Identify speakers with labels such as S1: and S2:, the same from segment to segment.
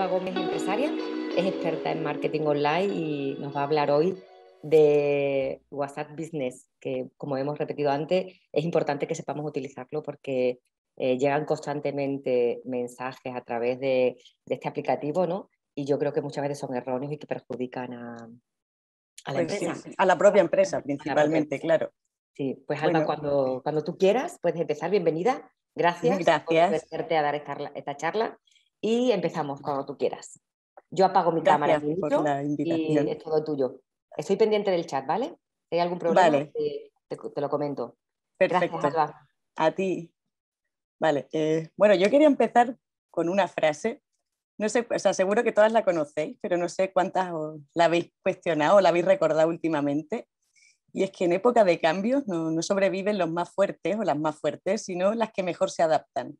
S1: Alba Gómez, empresaria, es experta en marketing online y nos va a hablar hoy de WhatsApp Business, que como hemos repetido antes, es importante que sepamos utilizarlo porque eh, llegan constantemente mensajes a través de, este aplicativo, ¿no? Y yo creo que muchas veces son erróneos y que perjudican a,
S2: a la pues empresa. a la
S1: propia
S3: empresa, principalmente,
S1: claro. Sí, pues Alba, cuando, cuando tú quieras, puedes empezar. Bienvenida. Gracias, gracias. por ofrecerte a dar esta, esta charla y empezamos cuando tú quieras. Yo apago mi cámara y es todo tuyo. Estoy pendiente del chat, ¿vale?
S3: Si hay algún problema,
S4: te,
S3: lo comento. Perfecto. A ti. Vale. Eh, bueno, yo quería empezar con una frase. No sé, o sea, seguro que todas la conocéis, pero no sé cuántas la habéis cuestionado o la habéis recordado últimamente. Y es que en época de cambios no sobreviven los más fuertes o las más fuertes, sino las que mejor se adaptan.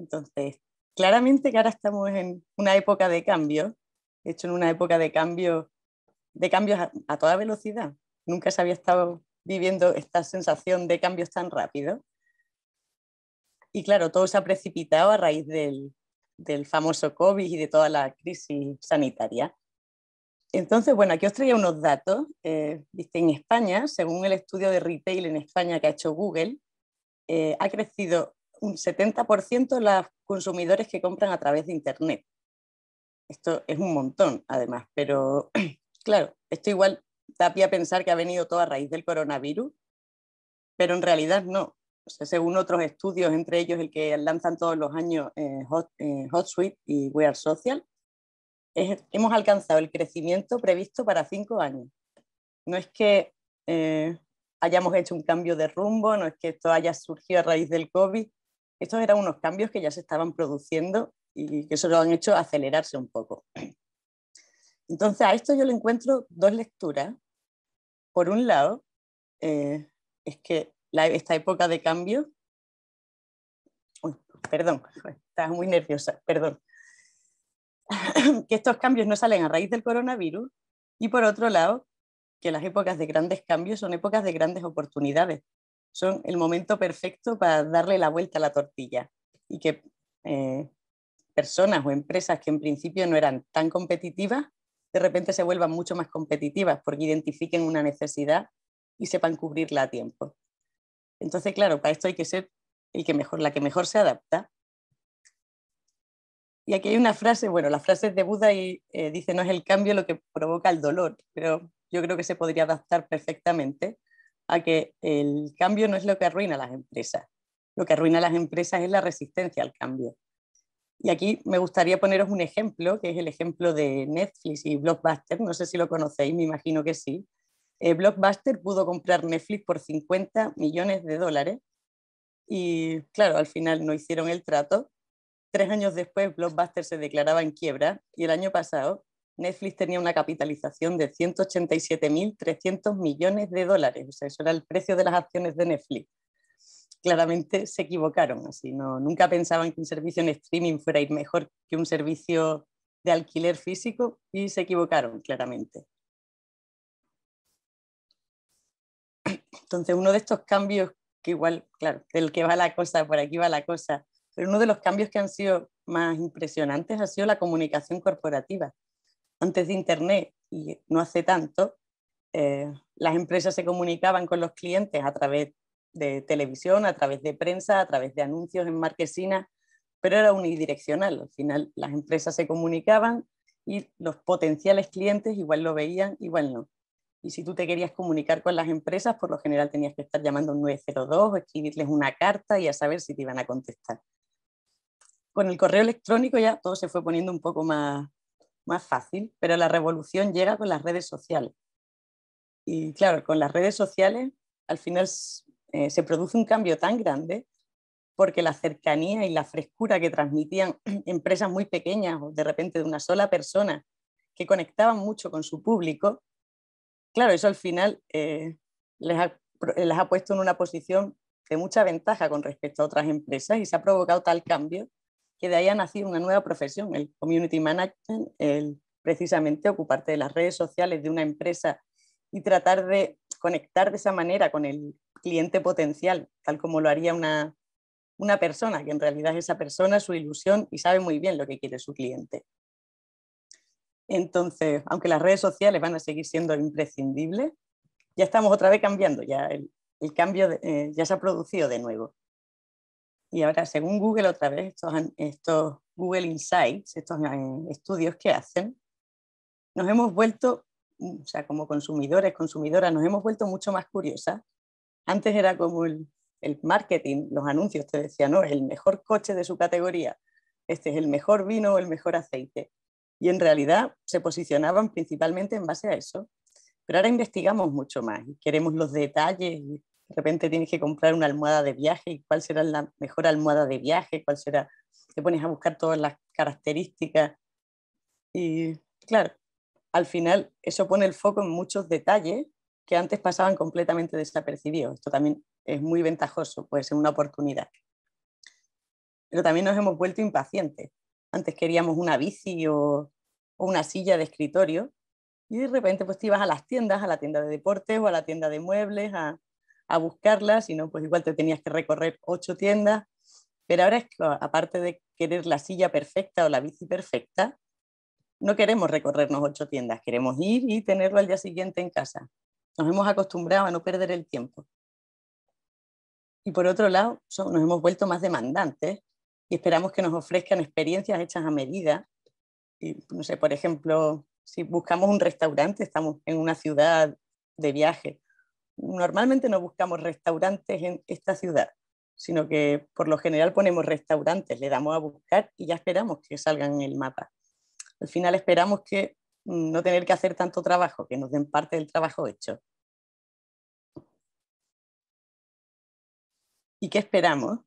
S3: Entonces, claramente que ahora estamos en una época de cambio, de hecho en una época de cambio, de cambios a, toda velocidad. Nunca se había estado viviendo esta sensación de cambios tan rápido. Y claro, todo se ha precipitado a raíz del, del famoso COVID y de toda la crisis sanitaria. Entonces, bueno, aquí os traía unos datos. Eh, en España, según el estudio de retail en España que ha hecho Google, eh, ha crecido un 70% de los consumidores que compran a través de Internet. Esto es un montón, además, pero claro, esto igual da pie a pensar que ha venido todo a raíz del coronavirus, pero en realidad no. sea, según otros estudios, entre ellos el que lanzan todos los años eh, eh, HotSuite y We Are Social, hemos alcanzado el crecimiento previsto para cinco años. No es que eh, hayamos hecho un cambio de rumbo, no es que esto haya surgido a raíz del COVID, estos eran unos cambios que ya se estaban produciendo y que solo han hecho acelerarse un poco. Entonces, a esto yo le encuentro dos lecturas. Por un lado, eh, es que esta época de cambio, perdón, estás muy nerviosa, perdón, que estos cambios no salen a raíz del coronavirus y por otro lado, que las épocas de grandes cambios son épocas de grandes oportunidades, son el momento perfecto para darle la vuelta a la tortilla y que eh, personas o empresas que en principio no eran tan competitivas, de repente se vuelvan mucho más competitivas porque identifiquen una necesidad y sepan cubrirla a tiempo. Entonces, claro, para esto hay que ser y que mejor, la que mejor se adapta. Y aquí hay una frase, bueno, la frase es de Buda y eh, dice, no es el cambio lo que provoca el dolor, pero yo creo que se podría adaptar perfectamente a que el cambio no es lo que arruina las empresas, lo que arruina las empresas es la resistencia al cambio. Y aquí me gustaría poneros un ejemplo, que es el ejemplo de Netflix y Blockbuster. No sé si lo conocéis, me imagino que sí. Eh, Blockbuster pudo comprar Netflix por 50 millones de dólares y, claro, al final no hicieron el trato. Tres años después, Blockbuster se declaraba en quiebra y el año pasado Netflix tenía una capitalización de 187.300 millones de dólares, o sea, eso era el precio de las acciones de Netflix. Claramente se equivocaron, así no, nunca pensaban que un servicio en streaming fuera
S4: mejor que un servicio de alquiler físico y se equivocaron claramente. Entonces, uno de estos cambios que igual, claro, del que va la cosa, por aquí va la cosa, pero uno de los cambios que han sido
S3: más impresionantes ha sido la comunicación corporativa antes de Internet y no hace tanto, eh, las empresas se comunicaban con los clientes a través de televisión, a través de prensa, a través de anuncios en marquesinas, pero era unidireccional. Al final las empresas se comunicaban y los potenciales clientes igual lo veían, igual no. Y si tú te querías comunicar con las empresas, por lo general tenías que estar llamando a un 902 escribirles una carta y a saber si te iban a contestar. Con el correo electrónico ya todo se fue poniendo un poco más, más fácil, pero la revolución llega con las redes sociales. Y claro, con las redes sociales al final eh, se produce un cambio tan grande porque la cercanía y la frescura que transmitían empresas muy pequeñas o de repente de una sola persona que conectaban mucho con su público, claro, eso al final eh, les ha puesto en una posición de mucha ventaja con respecto a otras empresas y se ha provocado tal cambio que de ahí ha nacido una nueva profesión, el community management, el precisamente ocuparte de las redes sociales de una empresa y tratar de conectar de esa manera con el cliente potencial, tal como lo haría una, persona, que en realidad es esa persona, su ilusión y sabe muy bien lo que quiere su cliente. Entonces, aunque las redes sociales van a seguir siendo imprescindibles, ya estamos otra vez cambiando, ya el, cambio eh, ya se ha producido de nuevo. Y ahora, según Google, otra vez, estos, estos Google Insights, estos eh, estudios que hacen, nos hemos vuelto, mm, o sea, como consumidores, consumidoras, nos hemos vuelto mucho más curiosas. Antes era como el, marketing, los anuncios te decían, no, es el mejor coche de su categoría, este es el mejor vino o el mejor aceite. Y en realidad se posicionaban principalmente en base a eso. Pero ahora investigamos mucho más y queremos los detalles de repente tienes que comprar una almohada de viaje, y cuál será la mejor almohada de viaje, cuál será, te pones a buscar todas las características y claro, al final eso pone el foco en muchos detalles que antes pasaban completamente desapercibidos. Esto también es muy ventajoso, puede ser una oportunidad. Pero también nos hemos vuelto impacientes. Antes queríamos una bici o, una silla de escritorio y de repente pues te ibas a las tiendas, a la tienda de deportes o a la tienda de muebles, a, a buscarla, sino pues igual te tenías que recorrer ocho tiendas. Pero ahora es que, aparte de querer la silla perfecta o la bici perfecta, no queremos recorrernos ocho tiendas, queremos ir y tenerlo al día siguiente en casa. Nos hemos acostumbrado a no perder el tiempo. Y por otro lado, nos hemos vuelto más demandantes y esperamos que nos ofrezcan experiencias hechas a medida. Y, no sé, por ejemplo, si buscamos un restaurante, estamos en una ciudad de viaje, normalmente no buscamos restaurantes en esta ciudad, sino que por lo general ponemos restaurantes, le damos a buscar y ya esperamos que salgan en el mapa. Al final esperamos que mm, no tener que hacer tanto trabajo,
S4: que nos den parte del trabajo hecho. ¿Y qué esperamos?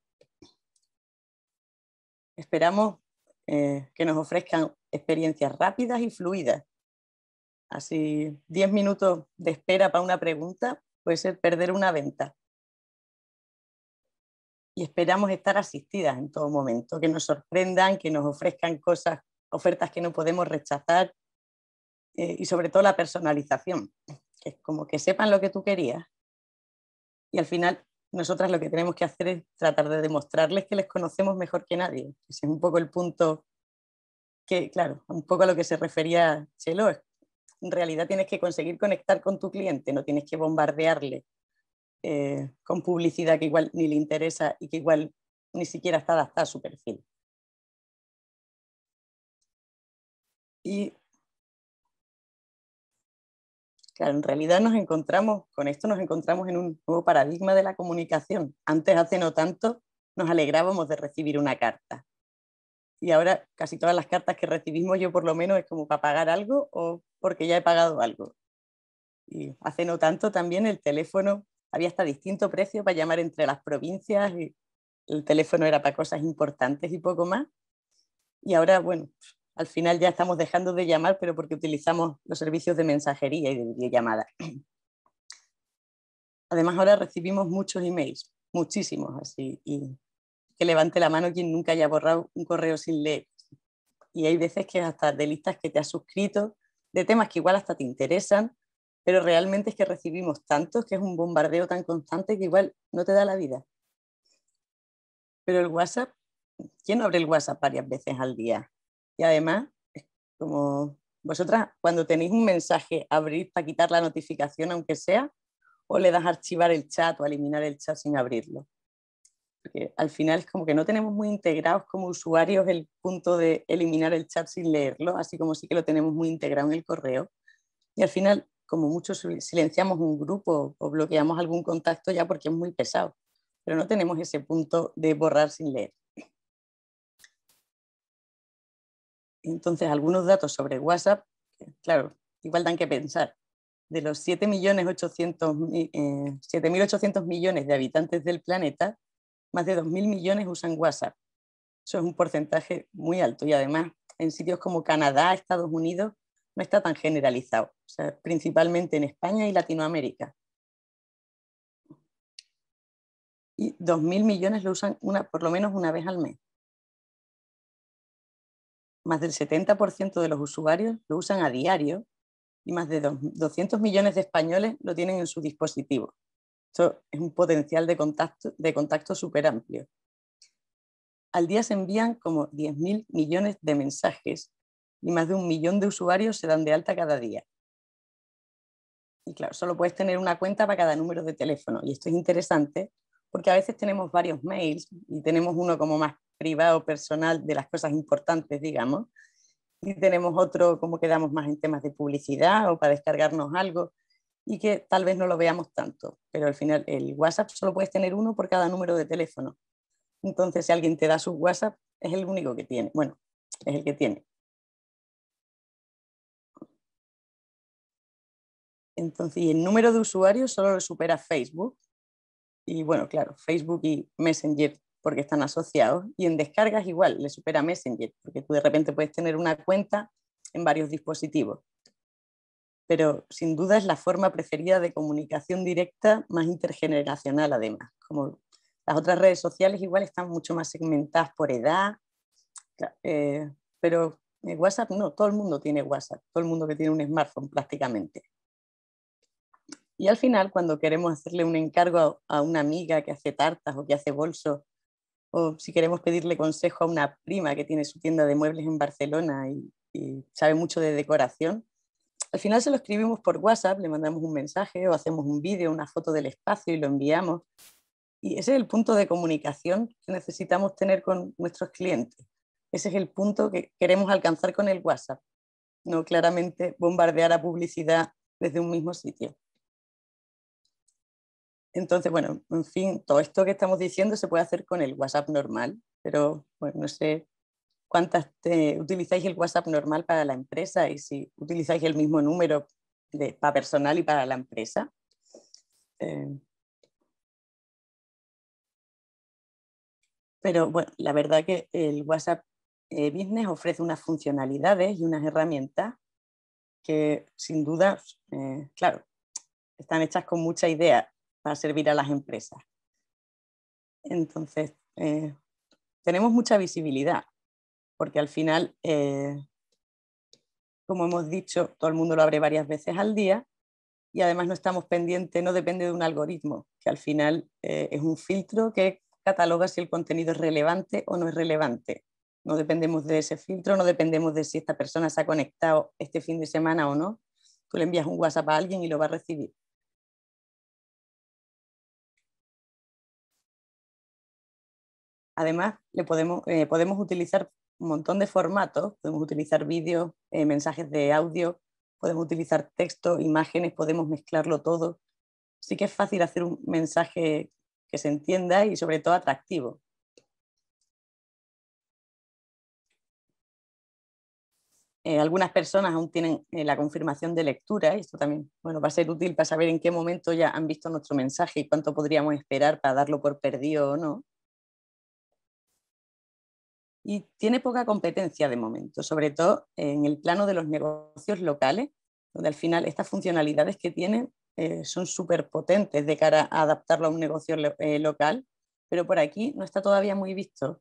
S4: Esperamos eh, que nos ofrezcan experiencias rápidas y fluidas. Así,
S3: 10 minutos de espera para una pregunta puede ser perder una venta. Y esperamos estar asistidas en todo momento, que nos sorprendan, que nos ofrezcan cosas, ofertas que no podemos rechazar eh, y sobre todo la personalización, que es como que sepan lo que tú querías y al final nosotras lo que tenemos que hacer es tratar de demostrarles que les conocemos mejor que nadie. Ese es un poco el punto que, claro, un poco a lo que se refería Chelo, en realidad tienes que conseguir conectar con tu cliente, no tienes que bombardearle eh, con publicidad
S4: que igual ni le interesa y que igual ni siquiera está adaptada a su perfil. Y claro, en realidad nos encontramos, con esto nos encontramos en un nuevo paradigma de la comunicación.
S3: Antes, hace no tanto, nos alegrábamos de recibir una carta y ahora casi todas las cartas que recibimos yo por lo menos es como para pagar algo o porque ya he pagado algo. Y hace no tanto también el teléfono, había hasta distinto precio para llamar entre las provincias, y el teléfono era para cosas importantes y poco más. Y ahora, bueno, al final ya estamos dejando de llamar, pero porque utilizamos los servicios de mensajería y de llamada. Además, ahora recibimos muchos emails, muchísimos así, y levante la mano quien nunca haya borrado un correo sin leer. Y hay veces que hasta de listas que te has suscrito, de temas que igual hasta te interesan, pero realmente es que recibimos tantos, que es un bombardeo tan constante que igual no te da la vida. Pero el WhatsApp, ¿quién abre el WhatsApp varias veces al día? Y además, como vosotras, cuando tenéis un mensaje, abrís para quitar la notificación, aunque sea, o le das a archivar el chat o eliminar el chat sin abrirlo porque al final es como que no tenemos muy integrados como usuarios el punto de eliminar el chat sin leerlo, así como sí que lo tenemos muy integrado en el correo. Y al final, como muchos, silenciamos un grupo o bloqueamos algún contacto ya porque es muy pesado, pero no tenemos ese punto de borrar sin leer. Entonces, algunos datos sobre WhatsApp, claro, igual dan que pensar. De los 7.800 eh, millones de habitantes del planeta, más de 2.000 millones usan WhatsApp. Eso es un porcentaje muy alto y además en sitios como Canadá, Estados Unidos, no está tan generalizado, o sea,
S4: principalmente en España y Latinoamérica. Y 2.000 millones lo usan una, por lo menos una vez al mes.
S3: Más del 70% de los usuarios lo usan a diario y más de 200 millones de españoles lo tienen en su dispositivo. Esto es un potencial de contacto, de contacto súper amplio. Al día se envían como 10.000 millones de mensajes y más de un millón de usuarios se dan de alta cada día. Y claro, solo puedes tener una cuenta para cada número de teléfono. Y esto es interesante porque a veces tenemos varios mails y tenemos uno como más privado, personal, de las cosas importantes, digamos. Y tenemos otro como quedamos más en temas de publicidad o para descargarnos algo y que tal vez no lo veamos tanto, pero al final el WhatsApp solo puedes tener uno
S4: por cada número de teléfono. Entonces, si alguien te da su WhatsApp, es el único que tiene. Bueno, es el que tiene. Entonces, y el número de usuarios solo lo supera Facebook. Y bueno,
S3: claro, Facebook y Messenger porque están asociados. Y en descargas igual, le supera Messenger, porque tú de repente puedes tener una cuenta en varios dispositivos pero sin duda es la forma preferida de comunicación directa más intergeneracional además, como las otras redes sociales igual están mucho más segmentadas por edad, eh, pero WhatsApp no, todo el mundo tiene WhatsApp, todo el mundo que tiene un smartphone prácticamente. Y al final, cuando queremos hacerle un encargo a, una amiga que hace tartas o que hace bolsos, o si queremos pedirle consejo a una prima que tiene su tienda de muebles en Barcelona y sabe mucho de decoración, al final se lo escribimos por WhatsApp, le mandamos un mensaje o hacemos un vídeo, una foto del espacio y lo enviamos. Y ese es el punto de comunicación que necesitamos tener con nuestros clientes. Ese es el punto que queremos alcanzar con el WhatsApp, no claramente bombardear a publicidad desde un mismo sitio. Entonces, bueno, en fin, todo esto que estamos diciendo se puede hacer con el WhatsApp normal, pero no sé cuántas utilizáis el WhatsApp normal para la empresa y si utilizáis el mismo número
S4: para personal y para la empresa. Eh, pero bueno, la verdad que el WhatsApp eh,
S3: Business ofrece unas funcionalidades y unas herramientas que sin duda, eh, claro, están hechas con mucha idea para servir a las empresas. Entonces, tenemos mucha visibilidad porque al final, eh, como hemos dicho, todo el mundo lo abre varias veces al día y además no estamos pendientes, no depende de un algoritmo, que al final eh, es un filtro que cataloga si el contenido es relevante o no es relevante. No dependemos de
S4: ese filtro, no dependemos de si esta persona se ha conectado este fin de semana o no. Tú le envías un WhatsApp a alguien y lo va a recibir. Además, le podemos, eh, podemos utilizar un montón
S3: de formatos, podemos utilizar vídeos, eh, mensajes de audio, podemos utilizar texto, imágenes, podemos mezclarlo todo. Sí que es fácil hacer un mensaje que se
S4: entienda y sobre todo atractivo. Eh, algunas personas aún tienen eh, la confirmación de lectura, y esto
S3: también bueno, va a ser útil para saber en qué momento ya han visto nuestro mensaje y cuánto podríamos esperar para darlo por perdido o no y tiene poca competencia de momento, sobre todo en el plano de los negocios locales, donde al final estas funcionalidades que tienen eh, son súper potentes de cara a adaptarlo a un negocio eh, local, pero por aquí no está todavía muy visto.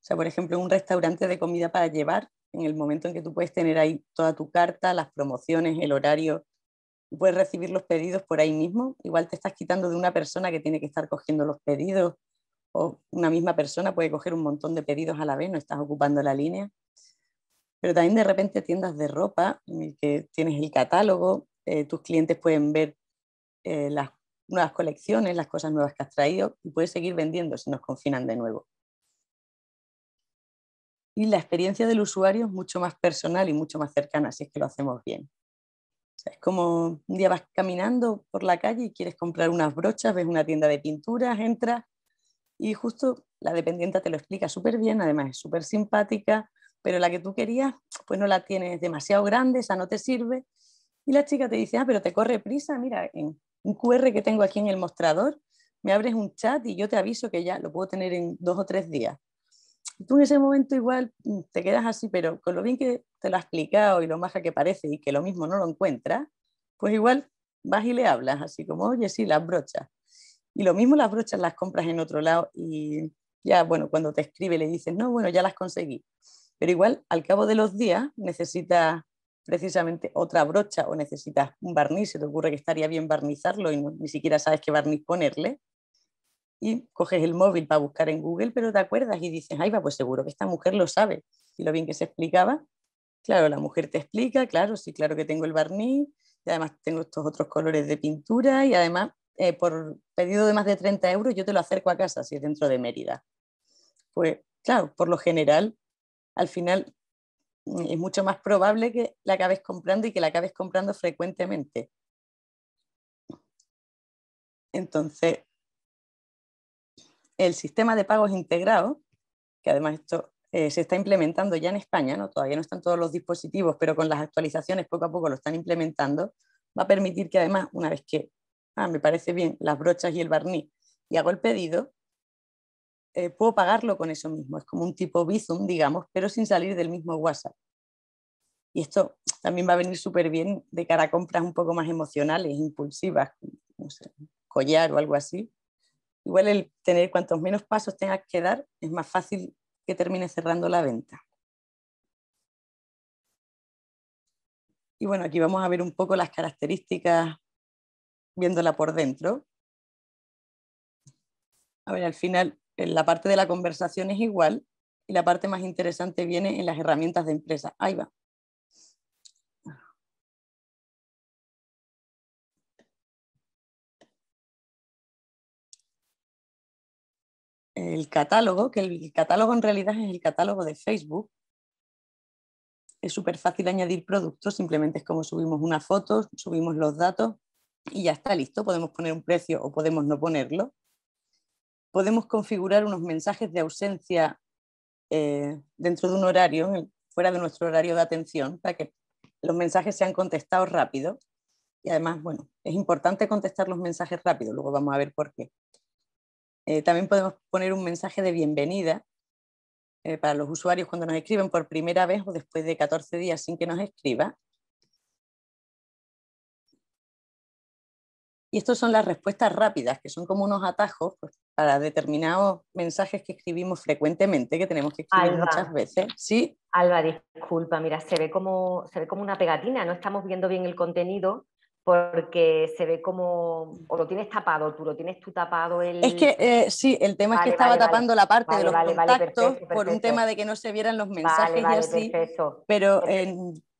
S3: O sea, por ejemplo, un restaurante de comida para llevar, en el momento en que tú puedes tener ahí toda tu carta, las promociones, el horario, puedes recibir los pedidos por ahí mismo, igual te estás quitando de una persona que tiene que estar cogiendo los pedidos o una misma persona puede coger un montón de pedidos a la vez, no estás ocupando la línea. Pero también de repente tiendas de ropa, en el que tienes el catálogo, eh, tus clientes pueden ver eh, las nuevas colecciones, las cosas nuevas que has traído y puedes seguir vendiendo si nos confinan de nuevo. Y la experiencia del usuario es mucho más personal y mucho más cercana si es que lo hacemos bien. es como un día vas caminando por la calle y quieres comprar unas brochas, ves una tienda de pinturas, entras y justo la dependiente te lo explica súper bien, además es súper simpática, pero la que tú querías, pues no la tienes demasiado grande, esa no te sirve. Y la chica te dice, ah, pero te corre prisa, mira, en un QR que tengo aquí en el mostrador, me abres un chat y yo te aviso que ya lo puedo tener en dos o tres días. tú en ese momento igual mm, te quedas así, pero con lo bien que te lo ha explicado y lo maja que parece y que lo mismo no lo encuentras, pues igual vas y le hablas, así como, oye, sí, las brochas. Y lo mismo las brochas las compras en otro lado y ya, bueno, cuando te escribe le dices, no, bueno, ya las conseguí. Pero igual, al cabo de los días, necesitas precisamente otra brocha o necesitas un barniz, se te ocurre que estaría bien barnizarlo y ni siquiera sabes qué barniz ponerle. Y coges el móvil para buscar en Google, pero te acuerdas y dices, ay, va, pues seguro que esta mujer lo sabe. Y lo bien que se explicaba, claro, la mujer te explica, claro, sí, claro que tengo el barniz, y además tengo estos otros colores de pintura y además eh, por pedido de más de 30 euros, yo te lo acerco a casa, si es dentro de Mérida. Pues claro, por lo general, al final
S4: mm, es mucho más probable que la acabes comprando y que la acabes comprando frecuentemente. Entonces, el sistema de pagos integrado, que además esto eh, se está implementando ya en
S3: España, ¿no? todavía no están todos los dispositivos, pero con las actualizaciones poco a poco lo están implementando, va a permitir que además, una vez que Ah, me parece bien, las brochas y el barniz, y hago el pedido, eh, puedo pagarlo con eso mismo. Es como un tipo Bizum, digamos, pero sin salir del mismo WhatsApp. Y esto también va a venir súper bien de cara a compras un poco más emocionales, impulsivas, no collar o algo así. Igual el tener cuantos menos pasos tengas que dar, es más fácil que termine cerrando la venta.
S4: Y bueno, aquí vamos a ver un poco las características viéndola por dentro. A
S3: ver, al final, eh, la parte de la conversación es igual y la parte más interesante viene en las
S4: herramientas de empresa. Ahí va. El catálogo, que el catálogo en realidad es el catálogo de Facebook,
S3: es súper fácil añadir productos, simplemente es como subimos una foto, subimos los datos y ya está listo. Podemos poner un precio o podemos no ponerlo. Podemos configurar unos mensajes de ausencia eh, dentro de un horario, fuera de nuestro horario de atención, para que los mensajes sean contestados rápido. Y además, bueno, es importante contestar los mensajes rápido, luego vamos a ver por qué. Eh, también podemos poner un mensaje de bienvenida eh, para los usuarios cuando nos escriben por primera
S4: vez o después de 14 días sin que nos escriba. Y estas son las respuestas rápidas, que son como unos atajos pues, para
S3: determinados mensajes que escribimos frecuentemente, que tenemos que escribir muchas veces. ¿Sí? Alba, disculpa, mira, se ve, como, se ve como una pegatina, no estamos viendo bien el contenido
S1: porque se ve como, o lo tienes tapado, tú lo tienes tú tapado el... Es que eh,
S5: sí,
S3: el tema
S1: es que estaba tapando la parte de los contactos por un tema de que no
S3: se vieran los mensajes y así,
S1: pero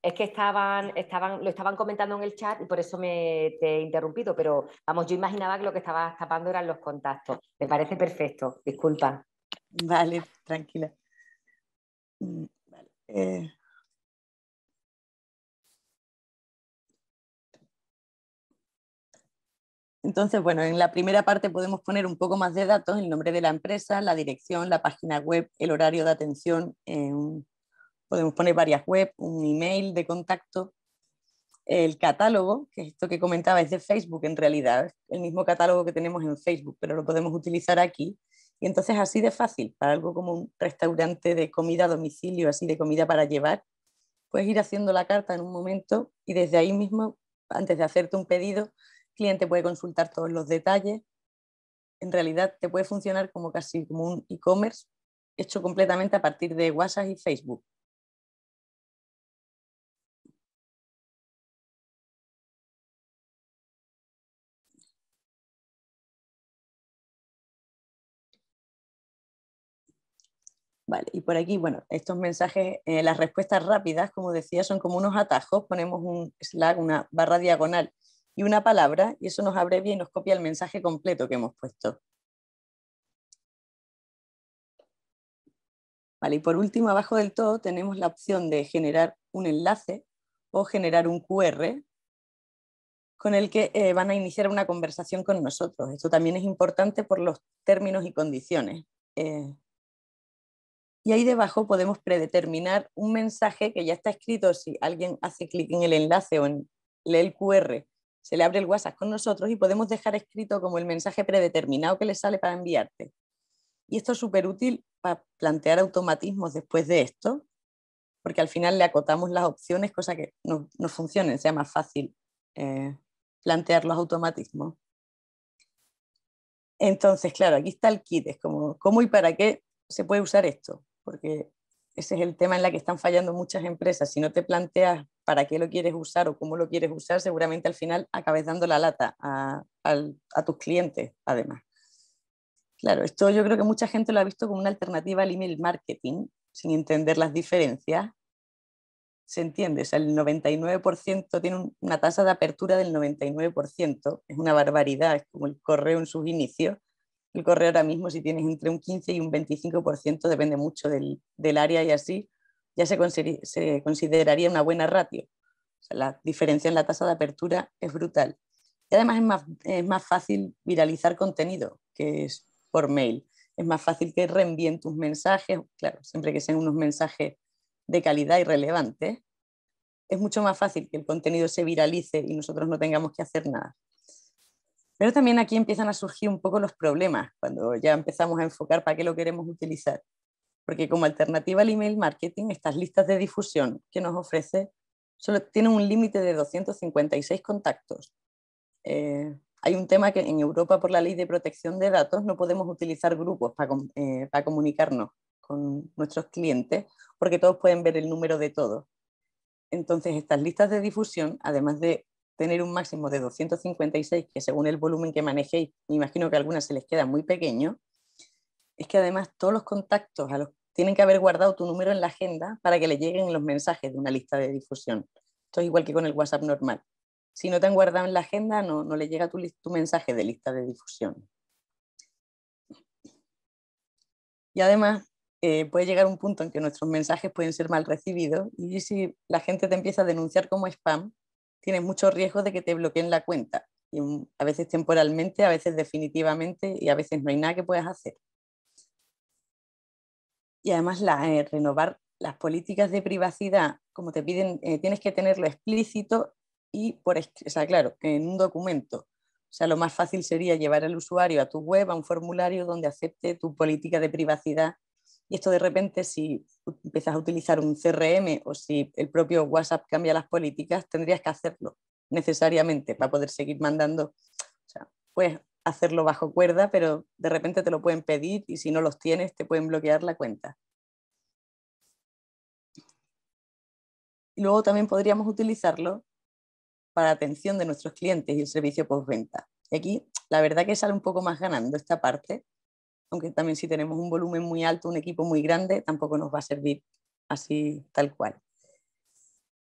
S1: es que estaban, estaban, lo estaban comentando en el chat y por eso me te he interrumpido, pero vamos, yo imaginaba que lo que estabas tapando eran los contactos. Me parece
S4: perfecto, disculpa. Vale, tranquila. Mm, eh. Entonces, bueno, en la primera parte podemos poner un poco más de datos, el
S3: nombre de la empresa, la dirección, la página web, el horario de atención, podemos poner varias web, un email de contacto, el catálogo, que esto que comentaba es de Facebook en realidad, el mismo catálogo que tenemos en Facebook, pero lo podemos utilizar aquí. Y entonces así de fácil, para algo como un restaurante de comida a domicilio, así de comida para llevar, puedes ir haciendo la carta en un momento y desde ahí mismo, antes de hacerte un pedido, el cliente puede consultar todos los detalles. En realidad te puede funcionar
S4: como casi como un e-commerce hecho completamente a partir de WhatsApp y Facebook. y por aquí, bueno, estos mensajes, eh, las
S3: respuestas rápidas, como decía, son como unos atajos, ponemos un slack, una barra diagonal
S4: y una palabra, y eso nos abrevia y nos copia el mensaje completo que hemos puesto. Vale, y por último, abajo del todo, tenemos la opción de generar un enlace o generar un QR
S3: con el que eh, van a iniciar una conversación con nosotros. Esto también es importante por los términos y condiciones. Eh, y ahí debajo podemos predeterminar un mensaje que ya está escrito. Si alguien hace clic en el enlace o en, lee el QR, se le abre el WhatsApp con nosotros y podemos dejar escrito como el mensaje predeterminado que le sale para enviarte. Y esto es súper útil para plantear automatismos después de esto, porque al final le acotamos las opciones, cosa que nos no funcione sea más fácil eh, plantear los automatismos. Entonces, claro, aquí está el kit, es como cómo y para qué se puede usar esto porque ese es el tema en la que están fallando muchas empresas. Si no te planteas para qué lo quieres usar o cómo lo quieres usar, seguramente al final acabes dando la lata a, tus clientes, además. Claro, esto yo creo que mucha gente lo ha visto como una alternativa al email marketing, sin entender las diferencias. ¿Se entiende? el 99% tiene una tasa de apertura del 99%. Es una barbaridad, es como el correo en sus inicios el correo ahora mismo, si tienes entre un 15 y un 25%, depende mucho del, área y así, ya se, consideraría una buena ratio. la diferencia en la tasa de apertura es brutal. Y además es más, es más fácil viralizar contenido, que es por mail. Es más fácil que reenvíen tus mensajes, claro, siempre que sean unos mensajes de calidad y relevantes. Es mucho más fácil que el contenido se viralice y nosotros no tengamos que hacer nada. Pero también aquí empiezan a surgir un poco los problemas cuando ya empezamos a enfocar para qué lo queremos utilizar. Porque como alternativa al email marketing, estas listas de difusión que nos ofrece solo tienen un límite de 256 contactos. Eh, hay un tema que en Europa por la ley de protección de datos no podemos utilizar grupos eh, para comunicarnos con nuestros clientes porque todos pueden ver el número de todos. Entonces, estas listas de difusión, además de tener un máximo de 256, que según el volumen que manejéis, me imagino que algunas se les queda muy pequeño, es que además todos los contactos a los tienen que haber guardado tu número en la agenda para que le lleguen los mensajes de una lista de difusión. Esto es igual que con el WhatsApp normal. Si no te han guardado en la agenda, no, no le llega tu, mensaje de lista de difusión. Y además, eh, puede llegar un punto en que nuestros mensajes pueden ser mal recibidos y si la gente te empieza a denunciar como spam, tienes mucho riesgo de que te bloqueen la cuenta. Y a veces temporalmente, a veces definitivamente y a veces no hay nada que puedas hacer. Y además eh, renovar las políticas de privacidad, como te piden, eh, tienes que tenerlo explícito y por, o sea, claro, en un documento. O sea, lo más fácil sería llevar al usuario a tu web, a un formulario donde acepte tu política de privacidad y esto de repente, si empiezas a utilizar un CRM o si el propio WhatsApp cambia las políticas, tendrías que hacerlo necesariamente para poder seguir mandando. O sea, puedes hacerlo bajo cuerda, pero de repente te lo pueden pedir y si no los tienes, te pueden bloquear la cuenta. Y luego también podríamos utilizarlo para atención de nuestros clientes y el servicio postventa. Y aquí, la verdad que sale un poco más ganando esta parte, aunque también si tenemos un volumen muy alto, un equipo muy grande, tampoco nos va a servir así tal cual.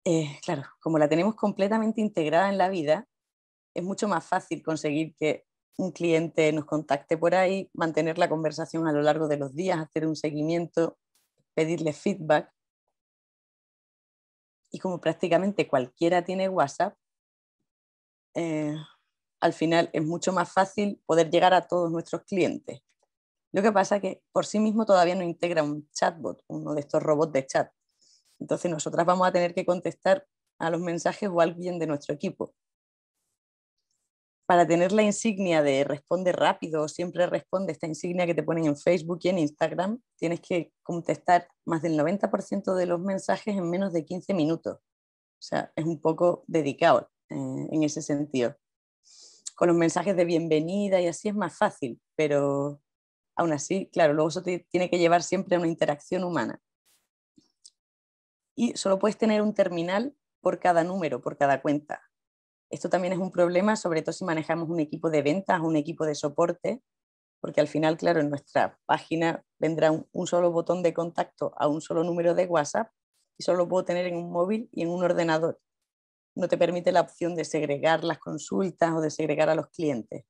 S3: Eh, claro, como la tenemos completamente integrada en la vida, es mucho más fácil conseguir que un cliente nos contacte por ahí, mantener la
S4: conversación a lo largo de los días, hacer un seguimiento, pedirle feedback. Y como prácticamente cualquiera tiene WhatsApp,
S3: eh, al final es mucho más fácil poder llegar a todos nuestros clientes. Lo que pasa es que por sí mismo todavía no integra un chatbot, uno de estos robots de chat. Entonces nosotras vamos a tener que contestar a los mensajes o a alguien de nuestro equipo. Para tener la insignia de responde rápido o siempre responde, esta insignia que te ponen en Facebook y en Instagram, tienes que contestar más del 90% de los mensajes en menos de 15 minutos. O sea, es un poco dedicado eh, en ese sentido. Con los mensajes de bienvenida y así es más fácil, pero Aún así, claro, luego eso tiene que llevar siempre a una interacción humana. Y solo puedes tener un terminal por cada número, por cada cuenta. Esto también es un problema, sobre todo si manejamos un equipo de ventas, un equipo de soporte, porque al final, claro, en nuestra página vendrá un, un, solo botón de contacto a un solo número de WhatsApp y solo puedo tener en un móvil y en un ordenador. No te permite la opción de segregar las
S4: consultas o de segregar a los clientes.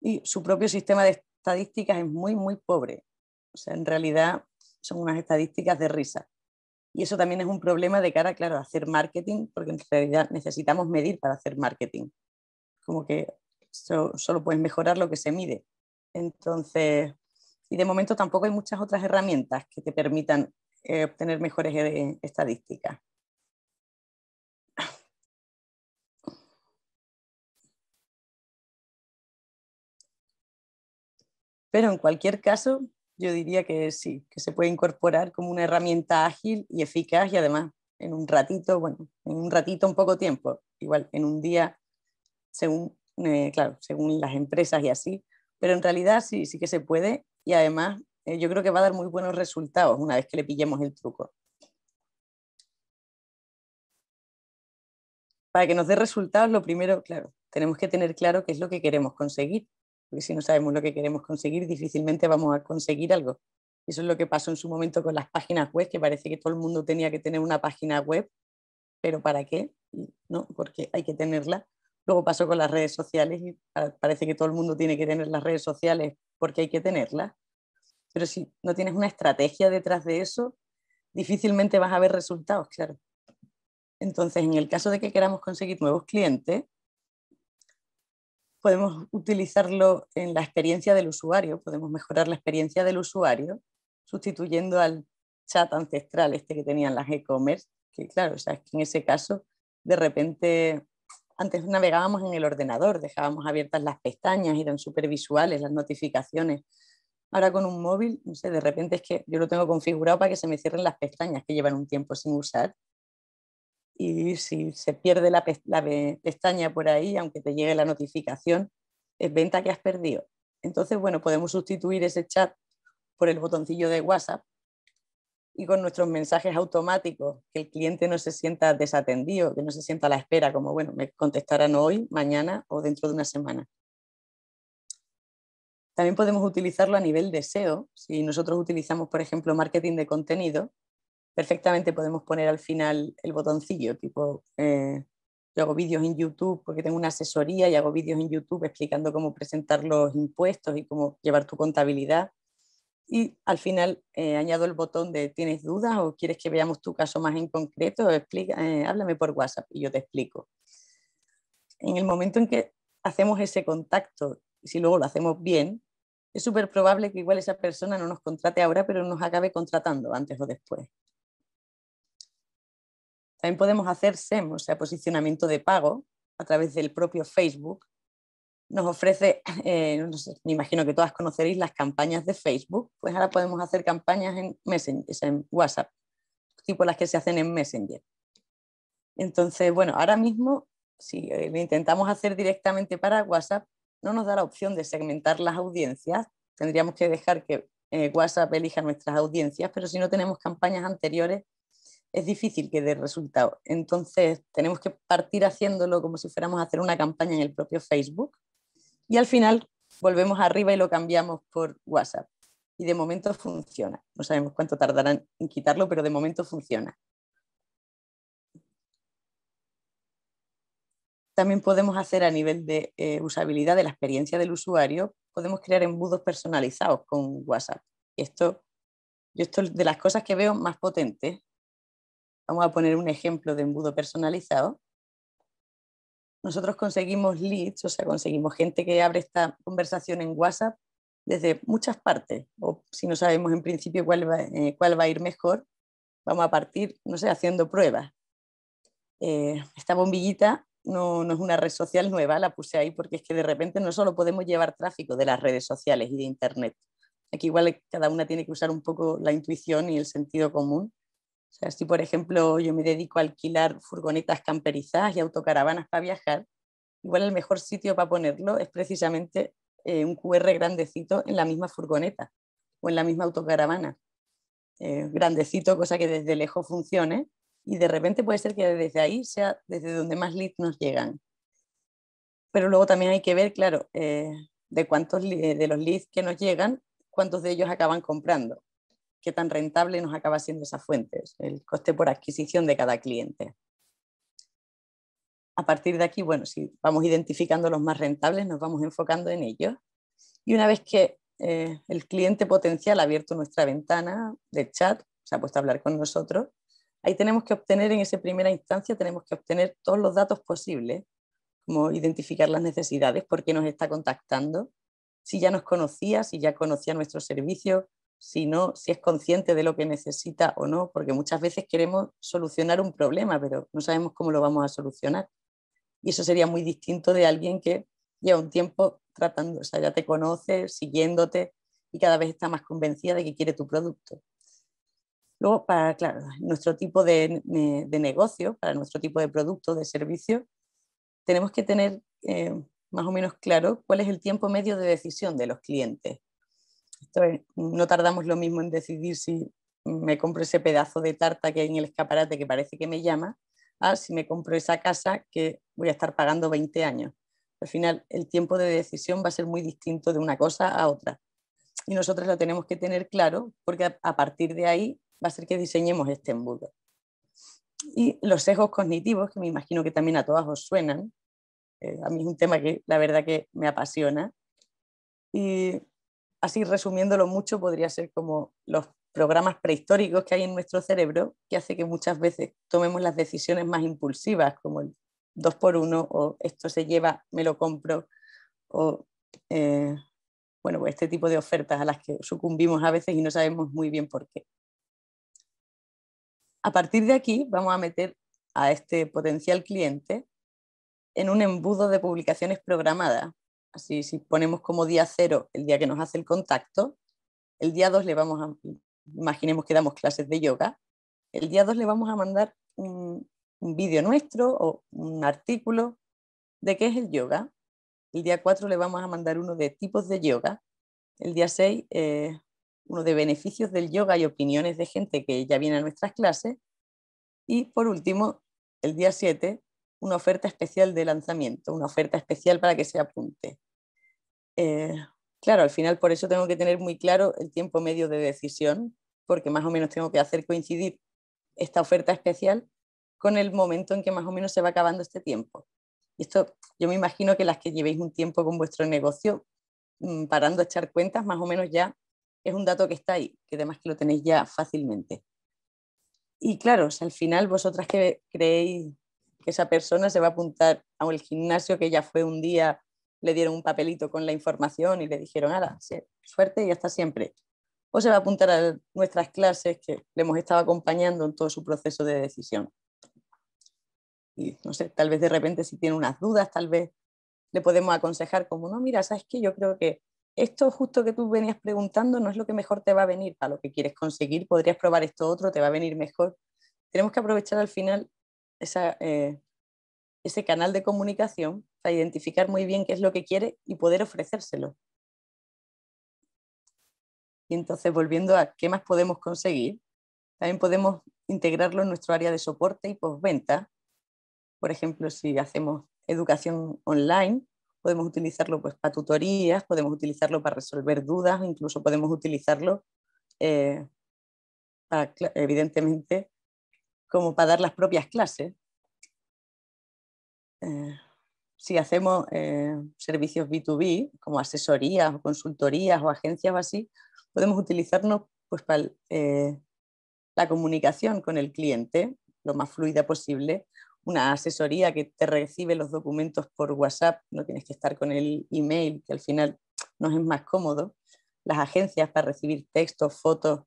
S4: y su propio sistema de estadísticas es muy, muy pobre.
S3: O sea, en realidad son unas estadísticas de risa. Y eso también es un problema de cara, claro, a hacer marketing, porque en realidad necesitamos medir para hacer marketing. Como que solo puedes mejorar lo que se mide. Entonces, y de momento
S4: tampoco hay muchas otras herramientas que te permitan eh, obtener mejores eh, estadísticas. Pero en cualquier caso, yo diría que sí, que se puede incorporar como una herramienta ágil y eficaz y además en un
S3: ratito, bueno, en un ratito, un poco tiempo, igual en un día, según, eh, claro, según las empresas y así, pero en realidad sí, sí que se puede y además
S4: eh, yo creo que va a dar muy buenos resultados una vez que le pillemos el truco. Para que nos dé resultados, lo primero, claro, tenemos que tener
S3: claro qué es lo que queremos conseguir porque si no sabemos lo que queremos conseguir, difícilmente vamos a conseguir algo. Eso es lo que pasó en su momento con las páginas web, que parece que todo el mundo tenía que tener una página web, pero ¿para qué? No, porque hay que tenerla. Luego pasó con las redes sociales y parece que todo el mundo tiene que tener las redes sociales porque hay que tenerlas. Pero si no tienes una estrategia detrás de eso, difícilmente vas a ver resultados, claro. Entonces, en el caso de que queramos conseguir nuevos clientes, podemos utilizarlo en la experiencia del usuario, podemos mejorar la experiencia del usuario sustituyendo al chat ancestral este que tenían las e-commerce, que claro, en ese caso de repente antes navegábamos en el ordenador, dejábamos abiertas las pestañas, eran súper visuales las notificaciones. Ahora con un móvil, no sé, de repente es que yo lo tengo configurado para que se me cierren las pestañas que llevan un tiempo sin usar y si se pierde la, pestaña por ahí, aunque te llegue la notificación, es venta que has perdido. Entonces, bueno, podemos sustituir ese chat por el botoncillo de WhatsApp y con nuestros mensajes automáticos, que el cliente no se sienta desatendido, que no se sienta a la espera, como, bueno, me contestarán hoy, mañana o dentro de una semana. También podemos utilizarlo a nivel de SEO. Si nosotros utilizamos, por ejemplo, marketing de contenido, perfectamente podemos poner al final el botoncillo, tipo, eh, yo hago vídeos en YouTube porque tengo una asesoría y hago vídeos en YouTube explicando cómo presentar los impuestos y cómo llevar tu contabilidad. Y al final eh, añado el botón de ¿tienes dudas o quieres que veamos tu caso más en concreto? Explica, eh, háblame por WhatsApp y yo te explico. En el momento en que hacemos ese contacto, y si luego lo hacemos bien, es súper probable que igual esa persona no nos contrate ahora, pero nos acabe contratando antes o después. También podemos hacer SEM, o sea, posicionamiento de pago, a través del propio Facebook. Nos ofrece, eh, me imagino que todas conoceréis las campañas de Facebook, pues ahora podemos hacer campañas en en WhatsApp, tipo las que se hacen en Messenger. Entonces, bueno, ahora mismo, si lo intentamos hacer directamente para WhatsApp, no nos da la opción de segmentar las audiencias. Tendríamos que dejar que eh, WhatsApp elija nuestras audiencias, pero si no tenemos campañas anteriores, es difícil que dé resultado. Entonces, tenemos que partir haciéndolo como si fuéramos a hacer una campaña en el propio Facebook y al final volvemos arriba y lo cambiamos por WhatsApp. Y de momento funciona. No sabemos cuánto tardarán en quitarlo, pero de momento funciona. También podemos hacer a nivel de eh, usabilidad de la experiencia del usuario, podemos crear embudos personalizados con WhatsApp. Esto, yo esto es de las cosas que veo más potentes Vamos a poner un ejemplo de embudo personalizado. Nosotros conseguimos leads, o sea, conseguimos gente que abre esta conversación en WhatsApp desde muchas partes, o si no sabemos en principio cuál va, eh, cuál va a ir mejor, vamos a partir, no sé, haciendo pruebas. Eh, esta bombillita no, no, es una red social nueva, la puse ahí porque es que de repente no solo podemos llevar tráfico de las redes sociales y de Internet. Aquí igual cada una tiene que usar un poco la intuición y el sentido común o sea, si por ejemplo yo me dedico a alquilar furgonetas camperizadas y autocaravanas para viajar, igual el mejor sitio para ponerlo es precisamente eh, un QR grandecito en la misma furgoneta o en la misma autocaravana. Eh, grandecito, cosa que desde lejos funcione, y de repente puede ser que desde ahí sea desde donde más leads nos llegan. Pero luego también hay que ver, claro, eh, de cuántos de los leads que nos llegan, cuántos de ellos acaban comprando qué tan rentable nos acaba siendo esa fuente... el coste por adquisición de cada cliente. A partir de aquí, bueno, si vamos identificando los más rentables, nos vamos enfocando en ellos. Y una vez que eh, el cliente potencial ha abierto nuestra ventana de chat, se ha puesto a hablar con nosotros, ahí tenemos que obtener, en esa primera instancia, tenemos que obtener todos los datos posibles, como identificar las necesidades, por qué nos está contactando, si ya nos conocía, si ya conocía nuestro servicio, si, si es consciente de lo que necesita o no, porque muchas veces queremos solucionar un problema, pero no sabemos cómo lo vamos a solucionar. Y eso sería muy distinto de alguien que lleva un tiempo tratando, o sea, ya te conoce, siguiéndote y cada vez está más convencida de que quiere tu producto. Luego, para nuestro tipo de, negocio, para nuestro tipo de producto, de servicio, tenemos que tener eh, más o menos claro cuál es el tiempo medio de decisión de los clientes no tardamos lo mismo en decidir si me compro ese pedazo de tarta que hay en el escaparate que parece que me llama, a si me compro esa casa que voy a estar pagando 20 años. Al final, el tiempo de decisión va a ser muy distinto de una cosa a otra. Y nosotros lo tenemos que tener claro porque a partir de ahí va a ser que diseñemos este embudo. Y los sesgos cognitivos, que me imagino que también a todas os suenan, eh, a mí es un tema que la verdad que me apasiona. Y así resumiéndolo mucho, podría ser como los programas prehistóricos que hay en nuestro cerebro que hace que muchas veces tomemos las decisiones más impulsivas, como el dos por uno o esto se lleva, me lo compro, o eh, pues este tipo de ofertas a las que sucumbimos a veces y no sabemos muy bien por qué. A partir de aquí vamos a meter a este potencial cliente en un embudo de publicaciones programadas Así, si ponemos como día cero el día que nos hace el contacto, el día dos le vamos a, imaginemos que damos clases de yoga, el día 2 le vamos a mandar un, vídeo nuestro o un artículo de qué es el yoga. El día cuatro le vamos a mandar uno de tipos de yoga. El día seis eh, uno de beneficios del yoga y opiniones de gente que ya viene a nuestras clases. Y por último, el día siete una oferta especial de lanzamiento, una oferta especial para que se apunte. Eh, claro, al final por eso tengo que tener muy claro el tiempo medio de decisión, porque más o menos tengo que hacer coincidir esta oferta especial con el momento en que más o menos se va acabando este tiempo. Y esto, yo me imagino que las que llevéis un tiempo con vuestro negocio, mm, parando a echar cuentas, más o menos ya es un dato que está ahí, que además que lo tenéis ya fácilmente. Y claro, al final vosotras que creéis esa persona se va a apuntar a un gimnasio que ya fue un día, le dieron un papelito con la información y le dijeron, ala, suerte y hasta siempre. O se va a apuntar a nuestras clases que le hemos estado acompañando en todo su proceso de decisión. Y no sé, tal vez de repente si tiene unas dudas, tal vez le podemos aconsejar como, no, mira, sabes que yo creo que esto justo que tú venías preguntando no es lo que mejor te va a venir para lo que quieres conseguir, podrías probar esto otro, te va a venir mejor. Tenemos que aprovechar al final eh, ese canal de comunicación para identificar muy bien qué es lo que quiere y poder ofrecérselo. Y entonces, volviendo a qué más podemos conseguir, también podemos integrarlo en nuestro área de soporte y postventa. Por ejemplo, si hacemos educación online, podemos utilizarlo pues, para tutorías, podemos utilizarlo para resolver dudas, incluso podemos utilizarlo
S4: eh, para, evidentemente, como para dar las propias clases. Eh, si hacemos eh, servicios
S3: B2B, como asesorías o consultorías o agencias o así, podemos utilizarnos pues, para eh, la comunicación con el cliente lo más fluida posible. Una asesoría que te recibe los documentos por WhatsApp, no tienes que estar con el email, que al final nos es más cómodo. Las agencias para recibir textos, fotos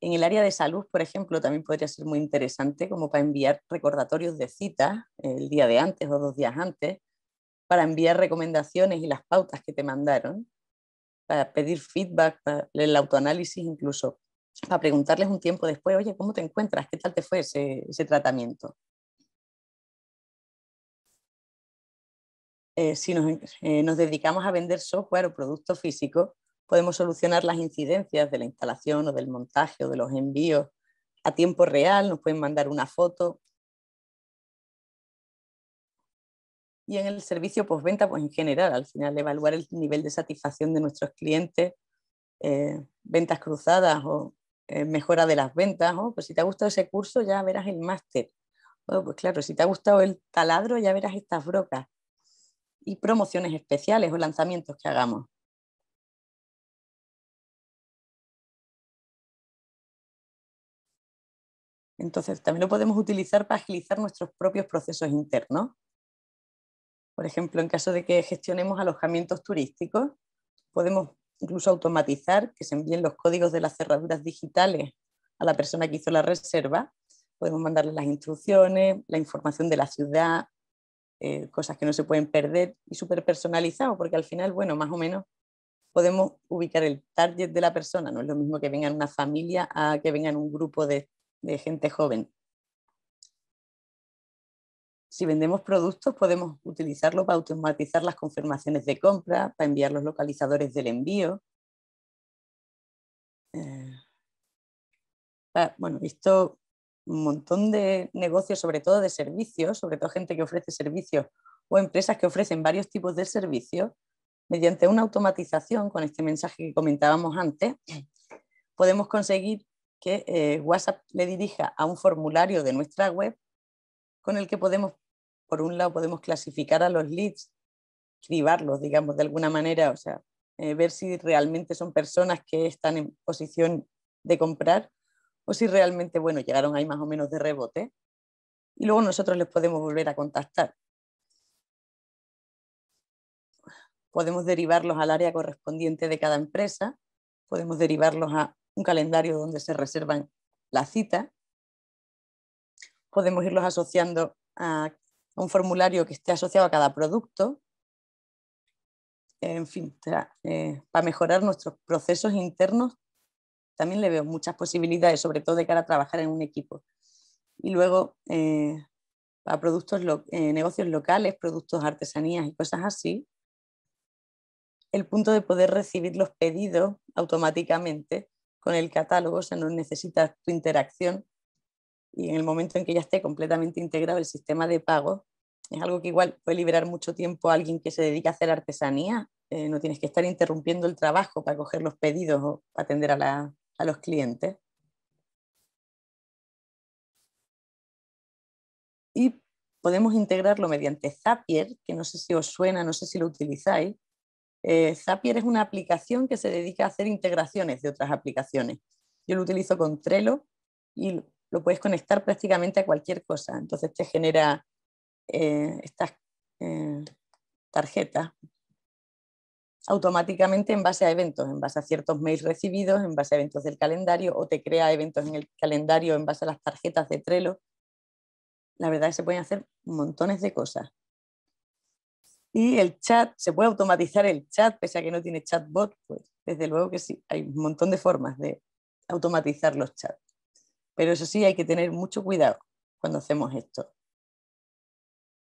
S3: en el área de salud, por ejemplo, también podría ser muy interesante como para enviar recordatorios de citas el día de antes o dos días antes, para enviar recomendaciones y las pautas que te mandaron, para pedir feedback,
S4: el autoanálisis incluso, para preguntarles un tiempo después, oye, ¿cómo te encuentras? ¿Qué tal te fue ese, tratamiento? Eh, si nos, eh, nos dedicamos a vender software o producto físico, podemos solucionar las
S3: incidencias de la instalación o del montaje o de los envíos a tiempo real, nos pueden mandar
S4: una foto. Y en el servicio postventa, pues en general, al final evaluar el nivel de satisfacción de nuestros clientes, eh,
S3: ventas cruzadas o eh, mejora de las ventas. pues si te ha gustado ese curso, ya verás el máster. pues claro, si te ha gustado el taladro, ya verás estas brocas.
S4: Y promociones especiales o lanzamientos que hagamos. Entonces, también lo podemos utilizar para agilizar nuestros propios procesos internos. Por ejemplo,
S3: en caso de que gestionemos alojamientos turísticos, podemos incluso automatizar que se envíen los códigos de las cerraduras digitales a la persona que hizo la reserva. Podemos mandarle las instrucciones, la información de la ciudad, eh, cosas que no se pueden perder y súper personalizado, porque al final, bueno, más o menos podemos ubicar el target de la persona. No es lo mismo que venga una familia a que venga un grupo de de gente joven. Si vendemos productos, podemos utilizarlo para automatizar
S4: las confirmaciones de compra, para enviar los localizadores del envío. Eh, bueno, visto un montón
S3: de negocios, sobre todo de servicios, sobre todo gente que ofrece servicios o empresas que ofrecen varios tipos de servicios, mediante una automatización con este mensaje que comentábamos antes, podemos conseguir que eh, WhatsApp le dirija a un formulario de nuestra web con el que podemos, por un lado, podemos clasificar a los leads, cribarlos, digamos, de alguna manera, o sea, eh, ver si realmente son personas que están en posición de comprar o si realmente, bueno, llegaron ahí más o menos de rebote.
S4: Y luego nosotros les podemos volver a contactar. Podemos derivarlos al área correspondiente de cada empresa, podemos
S3: derivarlos a un calendario donde se reservan la cita. Podemos irlos asociando a un formulario que esté asociado a cada producto. En fin, eh, para mejorar nuestros procesos internos también le veo muchas posibilidades, sobre todo de cara a trabajar en un equipo. Y luego, eh, para productos eh, negocios locales, productos artesanías y cosas así, el punto de poder recibir los pedidos automáticamente con el catálogo, o sea, no necesitas tu interacción. Y en el momento en que ya esté completamente integrado el sistema de pago, es algo que igual puede liberar mucho tiempo a alguien que se dedica a hacer artesanía. Eh, no tienes que estar interrumpiendo el trabajo para coger los pedidos o
S4: atender a, a los clientes. Y podemos integrarlo mediante Zapier, que no sé si os
S3: suena, no sé si lo utilizáis, eh, Zapier es una aplicación que se dedica a hacer integraciones de otras aplicaciones. Yo lo utilizo con Trello y lo puedes conectar prácticamente a cualquier cosa. Entonces te genera eh, estas eh, tarjetas automáticamente en base a eventos, en base a ciertos mails recibidos, en base a eventos del calendario, o te crea eventos en el calendario en base a las tarjetas de Trello. La verdad es que se pueden hacer montones de cosas. Y el chat, se puede automatizar el chat, pese a que no tiene chatbot, pues desde luego que sí, hay un montón de formas de automatizar los chats. Pero eso sí, hay que tener mucho cuidado cuando hacemos esto.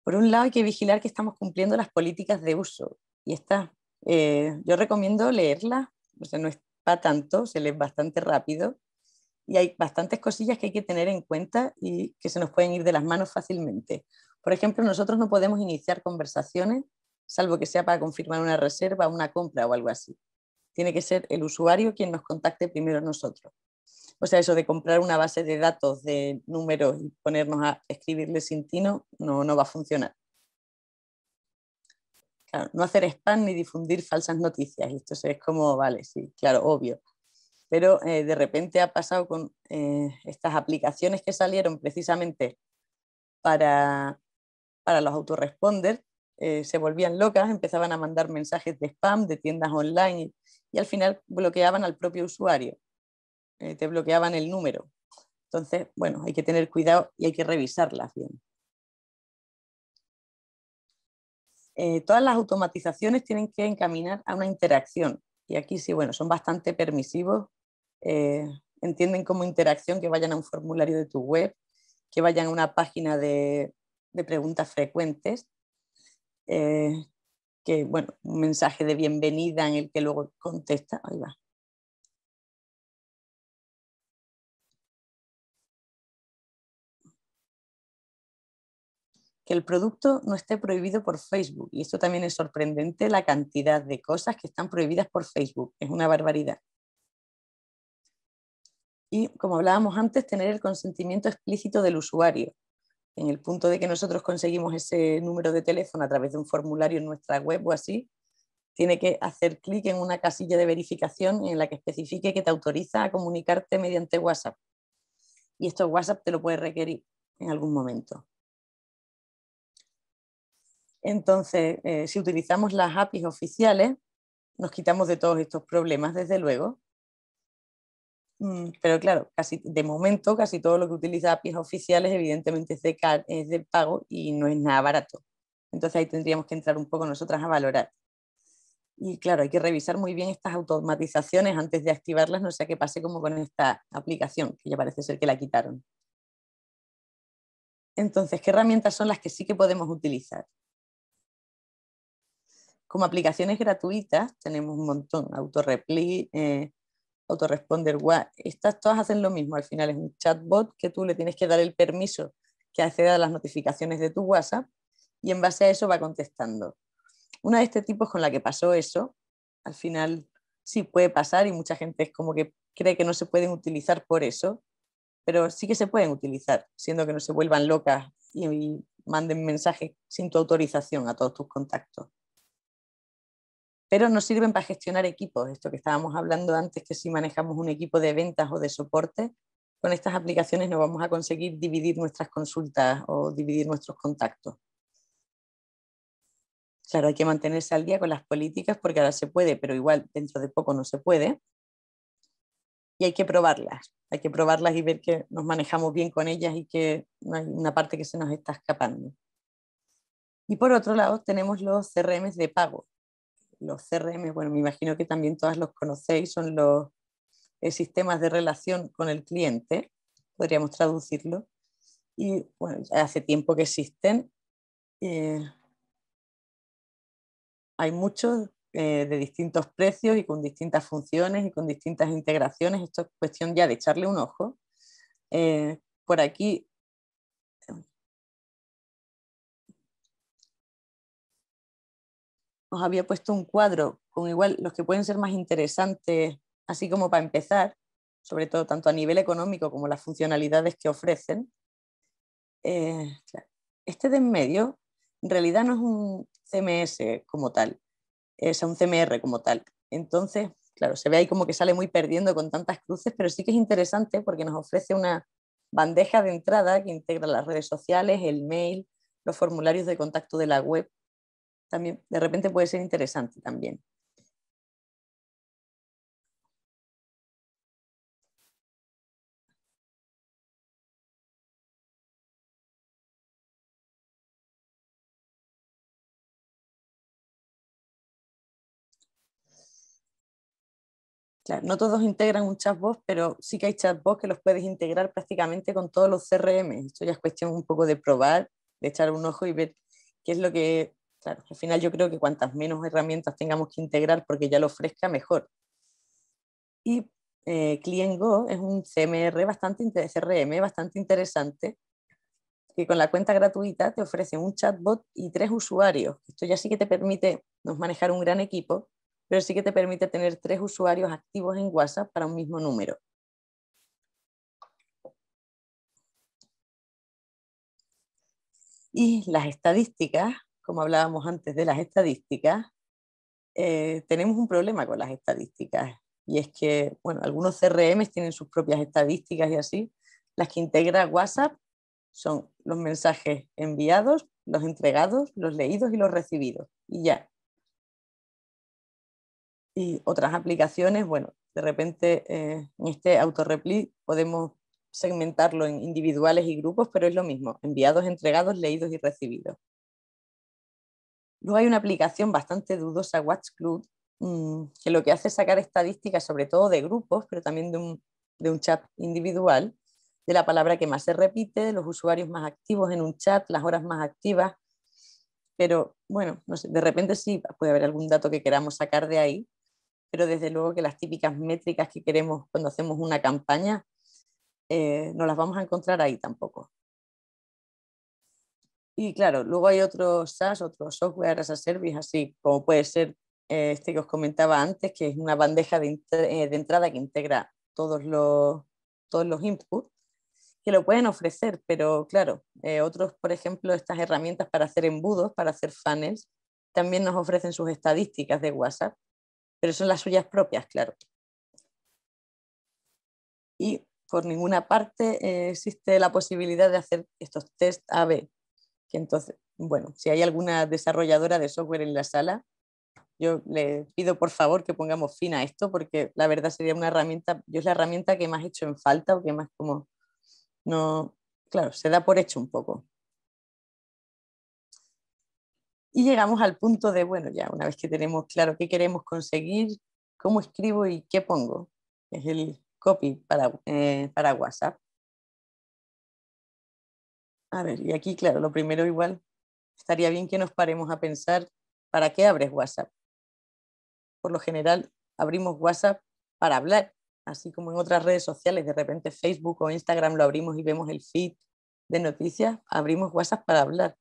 S3: Por un lado, hay que vigilar que estamos cumpliendo las políticas de uso. Y esta eh, yo recomiendo leerla o sea, no es para tanto, se lee bastante rápido. Y hay bastantes cosillas que hay que tener en cuenta y que se nos pueden ir de las manos fácilmente. Por ejemplo, nosotros no podemos iniciar conversaciones, salvo que sea para confirmar una reserva, una compra o algo así. Tiene que ser el usuario quien nos contacte primero nosotros. O sea, eso de comprar una base de datos de números y ponernos a escribirle sin tino no, no va a funcionar. no hacer spam ni difundir falsas noticias. Esto es como, vale, sí, claro, obvio. Pero eh, de repente ha pasado con eh, estas aplicaciones que salieron precisamente para para los autoresponders, eh, se volvían locas, empezaban a mandar mensajes de spam de tiendas online y, al final bloqueaban al propio
S4: usuario, eh, te bloqueaban el número. Entonces, bueno, hay que tener cuidado y hay que revisarlas bien. Eh, todas
S3: las automatizaciones tienen que encaminar a una interacción y aquí sí, bueno, son bastante permisivos, entienden como interacción que vayan a un formulario de tu web, que vayan a una página de, de preguntas frecuentes, eh,
S4: que, bueno, un mensaje de bienvenida en el que luego contesta. Ahí va. que el producto no esté prohibido por Facebook. Y esto también
S3: es sorprendente, la cantidad de cosas que están prohibidas por Facebook. Es una barbaridad. Y como hablábamos antes, tener el consentimiento explícito del usuario en el punto de que nosotros conseguimos ese número de teléfono a través de un formulario en nuestra web o así, tiene que hacer clic en una casilla de verificación en la que especifique que te autoriza a comunicarte mediante WhatsApp. Y esto WhatsApp te lo puede requerir en algún momento. Entonces, eh, si utilizamos las APIs oficiales, nos quitamos de todos estos problemas, desde luego, Mm, pero claro, casi, de momento casi todo lo que utiliza APIs oficiales evidentemente es de, pago y no es nada barato. Entonces ahí tendríamos que entrar un poco nosotras a valorar. Y claro, hay que revisar muy bien estas automatizaciones antes de activarlas,
S4: no sea que pase como con esta aplicación, que ya parece ser que la quitaron. Entonces, ¿qué herramientas son las que sí que podemos utilizar?
S3: Como aplicaciones gratuitas, tenemos un montón, Autorepli, eh, autoresponder, WhatsApp, estas todas hacen lo mismo, al final es un chatbot que tú le tienes que dar el permiso que acceda a las notificaciones de tu WhatsApp y en base a eso va contestando. Una de este tipo es con la que pasó eso, al final sí puede pasar y mucha gente es como que cree que no se pueden utilizar por eso, pero sí que se pueden utilizar, siendo que no se vuelvan locas y manden mensajes sin tu autorización a todos tus contactos pero nos sirven para gestionar equipos, esto que estábamos hablando antes, que si manejamos un equipo de ventas o de soporte, con estas aplicaciones no vamos a conseguir dividir nuestras consultas o dividir nuestros contactos. Claro, hay que mantenerse al día con las políticas porque ahora se puede, pero igual dentro de poco no se puede. Y hay que probarlas, hay que probarlas y ver que nos manejamos bien con ellas y que no hay una parte que se nos está escapando. Y por otro lado tenemos los CRM de pago, los CRM, bueno, me imagino que también todas los conocéis, son los eh, sistemas de relación con el cliente, podríamos traducirlo. Y bueno, hace tiempo que existen. Eh, hay muchos eh, de distintos precios y con distintas funciones y con distintas
S4: integraciones. Esto es cuestión ya de echarle un ojo. por aquí os había puesto un cuadro con igual los que pueden ser más interesantes, así como
S3: para empezar, sobre todo tanto a nivel económico como las funcionalidades que ofrecen. Eh, este de en medio en realidad no es un CMS como tal, es un CMR como tal. Entonces, claro, se ve ahí como que sale muy perdiendo con tantas cruces, pero sí que es interesante porque nos ofrece una bandeja de entrada que integra las redes sociales, el mail, los formularios de contacto de la web también de
S4: repente puede ser interesante también. no todos integran un chatbot, pero sí que hay chatbots que los puedes integrar prácticamente con todos los CRM. Esto ya es
S3: cuestión un poco de probar, de echar un ojo y ver qué es lo que Claro, al final yo creo que cuantas menos herramientas tengamos que integrar porque ya lo ofrezca, mejor. Y eh, ClientGo es un bastante, CRM bastante interesante que con la cuenta gratuita te ofrece un chatbot y tres usuarios. Esto ya sí que te permite manejar un gran equipo, pero sí que te permite tener tres usuarios activos en WhatsApp para
S4: un mismo número. Y las estadísticas como hablábamos antes de las
S3: estadísticas, eh, tenemos un problema con las estadísticas. Y es que, bueno, algunos CRMs tienen sus propias estadísticas y así. Las que integra WhatsApp son los mensajes enviados, los entregados, los leídos y los recibidos. Y ya. Y otras aplicaciones, bueno, de repente eh, en este autorrepli podemos segmentarlo en individuales y grupos, pero es lo mismo, enviados, entregados, leídos y recibidos. Luego hay una aplicación bastante dudosa, Watch Club, mm, que lo que hace es sacar estadísticas, sobre todo de grupos, pero también de un, chat individual, de la palabra que más se repite, de los usuarios más activos en un chat, las horas más activas. Pero bueno, no sé, de repente sí puede haber algún dato que queramos sacar de ahí, pero desde luego que las típicas métricas que queremos cuando hacemos una campaña, eh, no las vamos a encontrar ahí tampoco. Y claro, luego hay otros SaaS, otros software as a service, así como puede ser eh, este que os comentaba antes, que es una bandeja eh, de, entrada que integra todos los, todos los inputs, que lo pueden ofrecer, pero claro, eh, otros, por ejemplo, estas herramientas para hacer embudos, para hacer funnels, también nos ofrecen sus estadísticas de WhatsApp, pero son las suyas propias, claro. Y por ninguna parte existe la posibilidad de hacer estos test A-B, entonces, bueno, si hay alguna desarrolladora de software en la sala, yo le pido por favor que pongamos fin a esto porque la verdad sería una herramienta, yo es la herramienta que más he hecho en falta o que más como no, claro, se da por hecho un poco. Y llegamos al punto de, bueno,
S4: ya una vez que tenemos claro qué queremos conseguir, cómo escribo y qué pongo, es el copy para eh, WhatsApp.
S3: A ver, y aquí, claro, lo primero igual, estaría bien que nos paremos a pensar, ¿para qué abres WhatsApp? Por lo general, abrimos WhatsApp para hablar, así como en otras redes sociales, de repente Facebook o Instagram lo abrimos y vemos el feed de noticias, abrimos WhatsApp para hablar.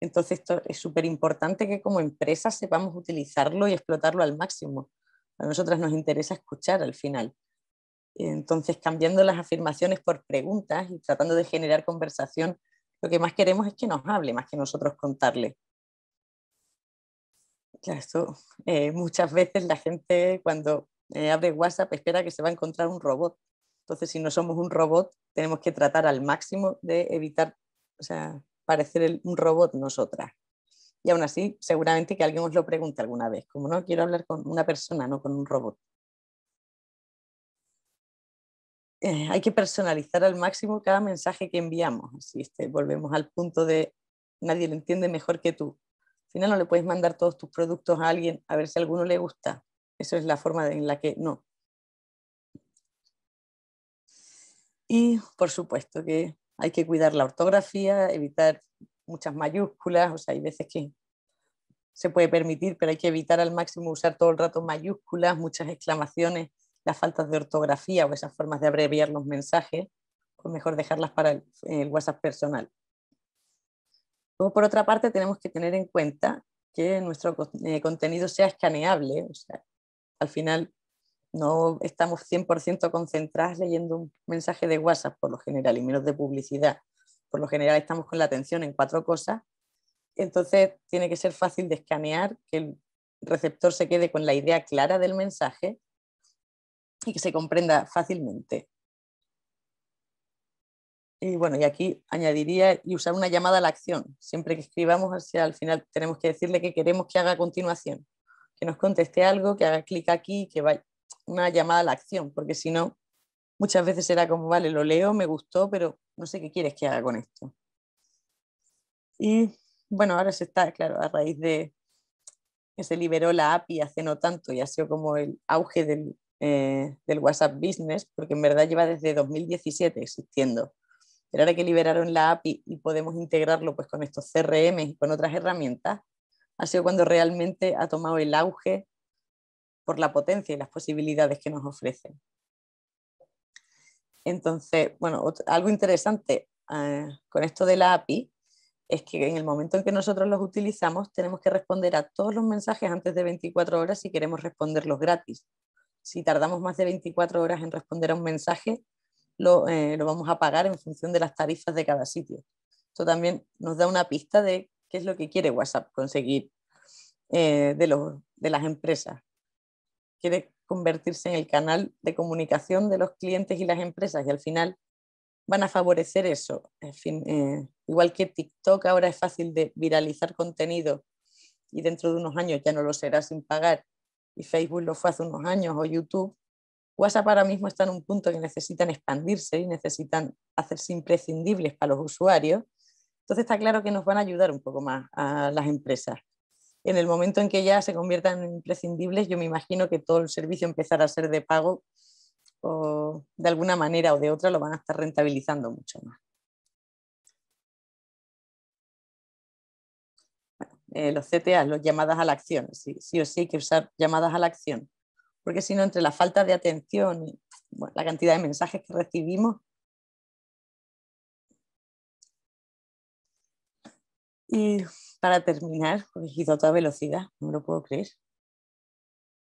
S3: Entonces, esto es súper importante que como empresa sepamos utilizarlo y explotarlo al máximo. A nosotras nos interesa escuchar al final. Entonces, cambiando las afirmaciones por preguntas y tratando de generar conversación, lo que más queremos es que nos hable, más que nosotros contarle. Eh, muchas veces la gente cuando eh, abre WhatsApp espera que se va a encontrar un robot. Entonces, si no somos un robot, tenemos que tratar al máximo de evitar parecer un robot nosotras. Y aún así, seguramente que alguien os lo pregunte alguna vez, como no quiero hablar con una persona, no con un robot. Eh, hay que personalizar al máximo cada mensaje que enviamos. Este, volvemos al punto de nadie lo entiende mejor que tú. Al final no le puedes mandar todos tus productos a alguien a ver si alguno le gusta. Eso es la forma en la que no. Y por supuesto que hay que cuidar la ortografía, evitar muchas mayúsculas, o sea, hay veces que se puede permitir, pero hay que evitar al máximo usar todo el rato mayúsculas, muchas exclamaciones las faltas de ortografía o esas formas de abreviar los mensajes, pues mejor dejarlas para el, WhatsApp personal. Luego, por otra parte, tenemos que tener en cuenta que nuestro eh, contenido sea escaneable. O sea, al final, no estamos 100% concentrados leyendo un mensaje de WhatsApp por lo general y menos de publicidad. Por lo general estamos con la atención en cuatro cosas. Entonces, tiene que ser fácil de escanear, que el receptor se quede con la idea clara del mensaje y que se comprenda fácilmente. Y bueno, y aquí añadiría y usar una llamada a la acción. Siempre que escribamos hacia al final tenemos que decirle que queremos que haga a continuación, que nos conteste algo, que haga clic aquí, que vaya una llamada a la acción, porque si no, muchas veces será como, vale, lo leo, me gustó, pero no sé qué quieres que haga con esto. Y bueno, ahora se está, claro, a raíz de que se liberó la API hace no tanto y ha sido como el auge del, eh, del WhatsApp Business, porque en verdad lleva desde 2017 existiendo. Pero ahora que liberaron la API y podemos integrarlo pues, con estos CRM y con otras herramientas, ha sido cuando realmente ha tomado el auge por la potencia y las posibilidades que nos ofrecen. Entonces, bueno, algo interesante eh, con esto de la API es que en el momento en que nosotros los utilizamos tenemos que responder a todos los mensajes antes de 24 horas si queremos responderlos gratis si tardamos más de 24 horas en responder a un mensaje, eh, lo, vamos a pagar en función de las tarifas de cada sitio. Esto también nos da una pista de qué es lo que quiere WhatsApp conseguir eh, de, las empresas. Quiere convertirse en el canal de comunicación de los clientes y las empresas y al final van a favorecer eso. Eh, igual que TikTok ahora es fácil de viralizar contenido y dentro de unos años ya no lo será sin pagar y Facebook lo fue hace unos años o YouTube, WhatsApp ahora mismo está en un punto que necesitan expandirse y necesitan hacerse imprescindibles para los usuarios. Entonces está claro que nos van a ayudar un poco más a las empresas. En el momento en que ya se conviertan en imprescindibles, yo me imagino que todo el servicio empezará a ser de pago
S4: o de alguna manera o de otra lo van a estar rentabilizando mucho más. Eh, los CTA, los llamadas a la
S3: acción. Sí, sí, o sí hay que usar llamadas a la acción, porque si no, entre la falta de atención y
S4: la cantidad de mensajes que recibimos, Y para terminar, he ido a toda velocidad, no lo puedo creer.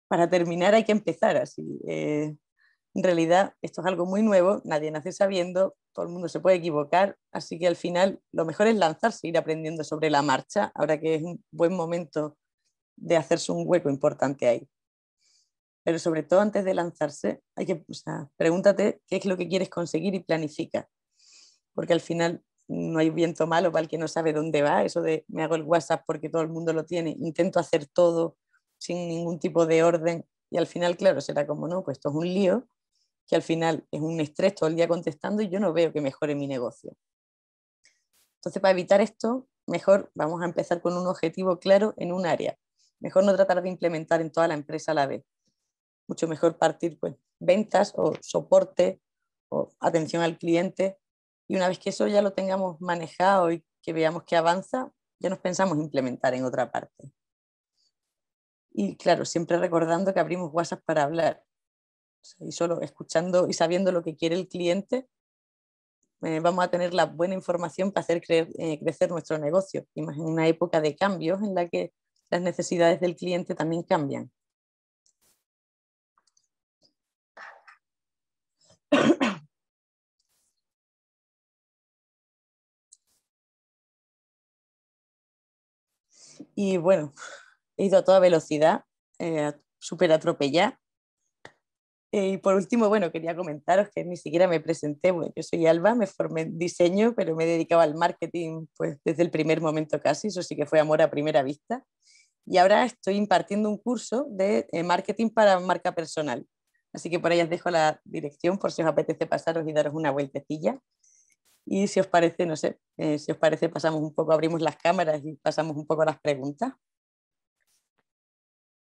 S4: Para terminar hay que empezar así. Eh,
S3: en realidad, esto es algo muy nuevo, nadie nace sabiendo, todo el mundo se puede equivocar, así que al final lo mejor es lanzarse, ir aprendiendo sobre la marcha, ahora que es un buen momento de hacerse un hueco importante ahí. Pero sobre todo antes de lanzarse, hay que, o pregúntate qué es lo que quieres conseguir y planifica, porque al final no hay viento malo para el que no sabe dónde va, eso de me hago el WhatsApp porque todo el mundo lo tiene, intento hacer todo sin ningún tipo de orden y al final, claro, será como no, pues esto es un lío que al final es un estrés todo el día contestando y yo no veo que mejore mi negocio. Entonces, para evitar esto, mejor vamos a empezar con un objetivo claro en un área. Mejor no tratar de implementar en toda la empresa a la vez. Mucho mejor partir pues, ventas o soporte o atención al cliente. Y una vez que eso ya lo tengamos manejado y que veamos que avanza, ya nos pensamos implementar en otra parte. Y claro, siempre recordando que abrimos WhatsApp para hablar y solo escuchando y sabiendo lo que quiere el cliente, eh, vamos a tener la buena información para hacer eh, crecer nuestro negocio. Y más en una época de cambios en la que las necesidades
S4: del cliente también cambian. Y bueno, he ido a toda velocidad, eh, súper atropellada, eh, y por último,
S3: bueno, quería comentaros que ni siquiera me presenté, bueno, yo soy Alba, me formé en diseño, pero me he dedicaba al marketing pues, desde el primer momento casi, eso sí que fue amor a primera vista. Y ahora estoy impartiendo un curso de eh, marketing para marca personal. Así que por ahí os dejo la dirección por si os apetece pasaros y daros una vueltecilla. Y si os parece, no sé, eh, si os parece pasamos un poco, abrimos las cámaras y pasamos un poco las preguntas.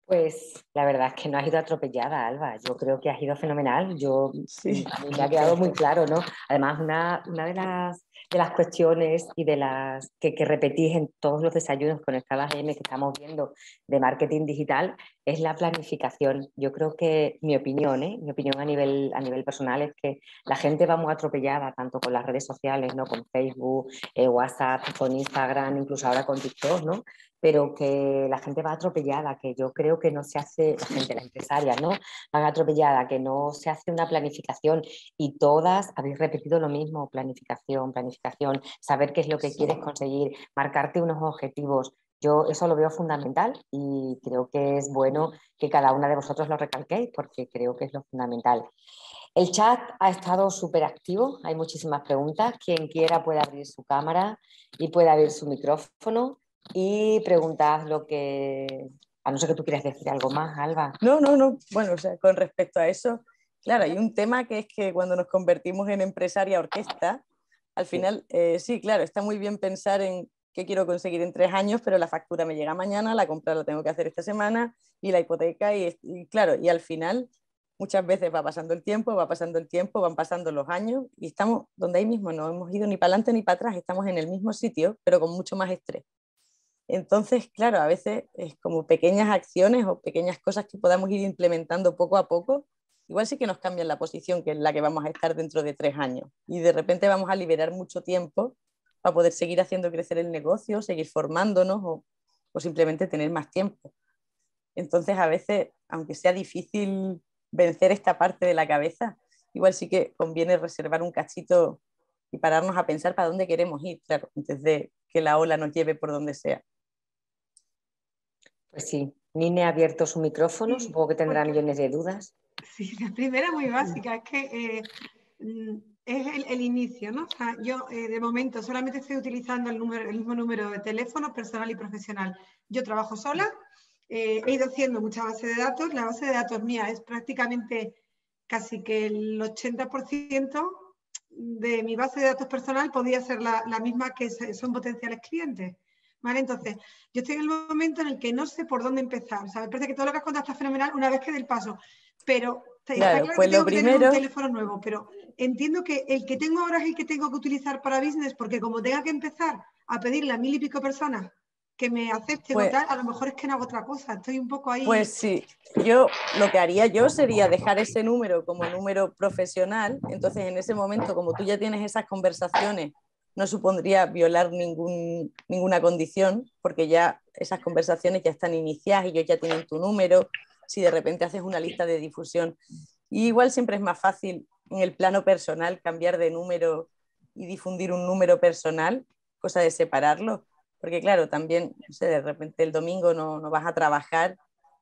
S1: Pues la verdad es que no has ido atropellada, Alba. Yo creo que has ido fenomenal. Yo sí. a mí me ha quedado muy claro, ¿no? Además, una, una de, las, de las cuestiones y de las que, que, repetís en todos los desayunos con esta M que estamos viendo de marketing digital es la planificación. Yo creo que mi opinión, ¿eh? mi opinión a nivel, a nivel personal es que la gente va muy atropellada, tanto con las redes sociales, ¿no? Con Facebook, eh, WhatsApp, con Instagram, incluso ahora con TikTok, ¿no? pero que la gente va atropellada, que yo creo que no se hace, la gente, las empresarias, ¿no? Van atropellada, que no se hace una planificación y todas habéis repetido lo mismo, planificación, planificación, saber qué es lo que quieres conseguir, marcarte unos objetivos. Yo eso lo veo fundamental y creo que es bueno que cada una de vosotros lo recalquéis porque creo que es lo fundamental. El chat ha estado súper activo, hay muchísimas preguntas. Quien quiera puede abrir su cámara y puede abrir su micrófono y preguntas lo que...
S3: A no ser que tú quieras decir algo más, Alba. No, no, no. Bueno, o sea, con respecto a eso, claro, hay un tema que es que cuando nos convertimos en empresaria orquesta, al final, eh, sí, claro, está muy bien pensar en qué quiero conseguir en tres años, pero la factura me llega mañana, la compra la tengo que hacer esta semana y la hipoteca y, claro, y al final muchas veces va pasando el tiempo, va pasando el tiempo, van pasando los años y estamos donde ahí mismo, no hemos ido ni para adelante ni para atrás, estamos en el mismo sitio, pero con mucho más estrés. Entonces, claro, a veces es como pequeñas acciones o pequeñas cosas que podamos ir implementando poco a poco, igual sí que nos cambian la posición que es la que vamos a estar dentro de tres años. Y de repente vamos a liberar mucho tiempo para poder seguir haciendo crecer el negocio, seguir formándonos o, simplemente tener más tiempo. Entonces, a veces, aunque sea difícil vencer esta parte de la cabeza, igual sí que conviene reservar un cachito y pararnos a pensar para dónde queremos ir, claro, antes de que la ola nos lleve por donde sea. Pues sí,
S1: Nine ha abierto su micrófono, supongo que tendrá millones de dudas.
S6: Sí, la primera muy básica, es que eh, mm, es el, inicio, ¿no? O sea, yo eh, de momento solamente estoy utilizando el, mismo número de teléfono personal y profesional. Yo trabajo sola, eh, he ido haciendo mucha base de datos, la base de datos mía es prácticamente casi que el 80% de mi base de datos personal podría ser la misma que son potenciales clientes. ¿vale? Entonces, yo estoy en el momento en el que no sé por dónde empezar, parece que todo lo que has contado está fenomenal una vez que dé el paso, pero claro, claro pues que tengo primero... que tener un teléfono nuevo, pero entiendo que el que tengo ahora es el que tengo que utilizar para business, porque como tenga que empezar a pedirle a mil y pico personas que me acepten pues tal, a lo mejor es que no hago otra cosa, estoy un poco ahí. Pues sí,
S3: yo lo que haría yo sería dejar ese número como número profesional, entonces en ese momento, como tú ya tienes esas conversaciones no supondría violar ningún, ninguna condición, porque ya esas conversaciones ya están iniciadas, y ellos ya tienen tu número, si de repente haces una lista de difusión. igual siempre es más fácil en el plano personal cambiar de número y difundir un número personal, cosa de separarlo, porque claro, también, no sé, de repente el domingo no, no vas a trabajar,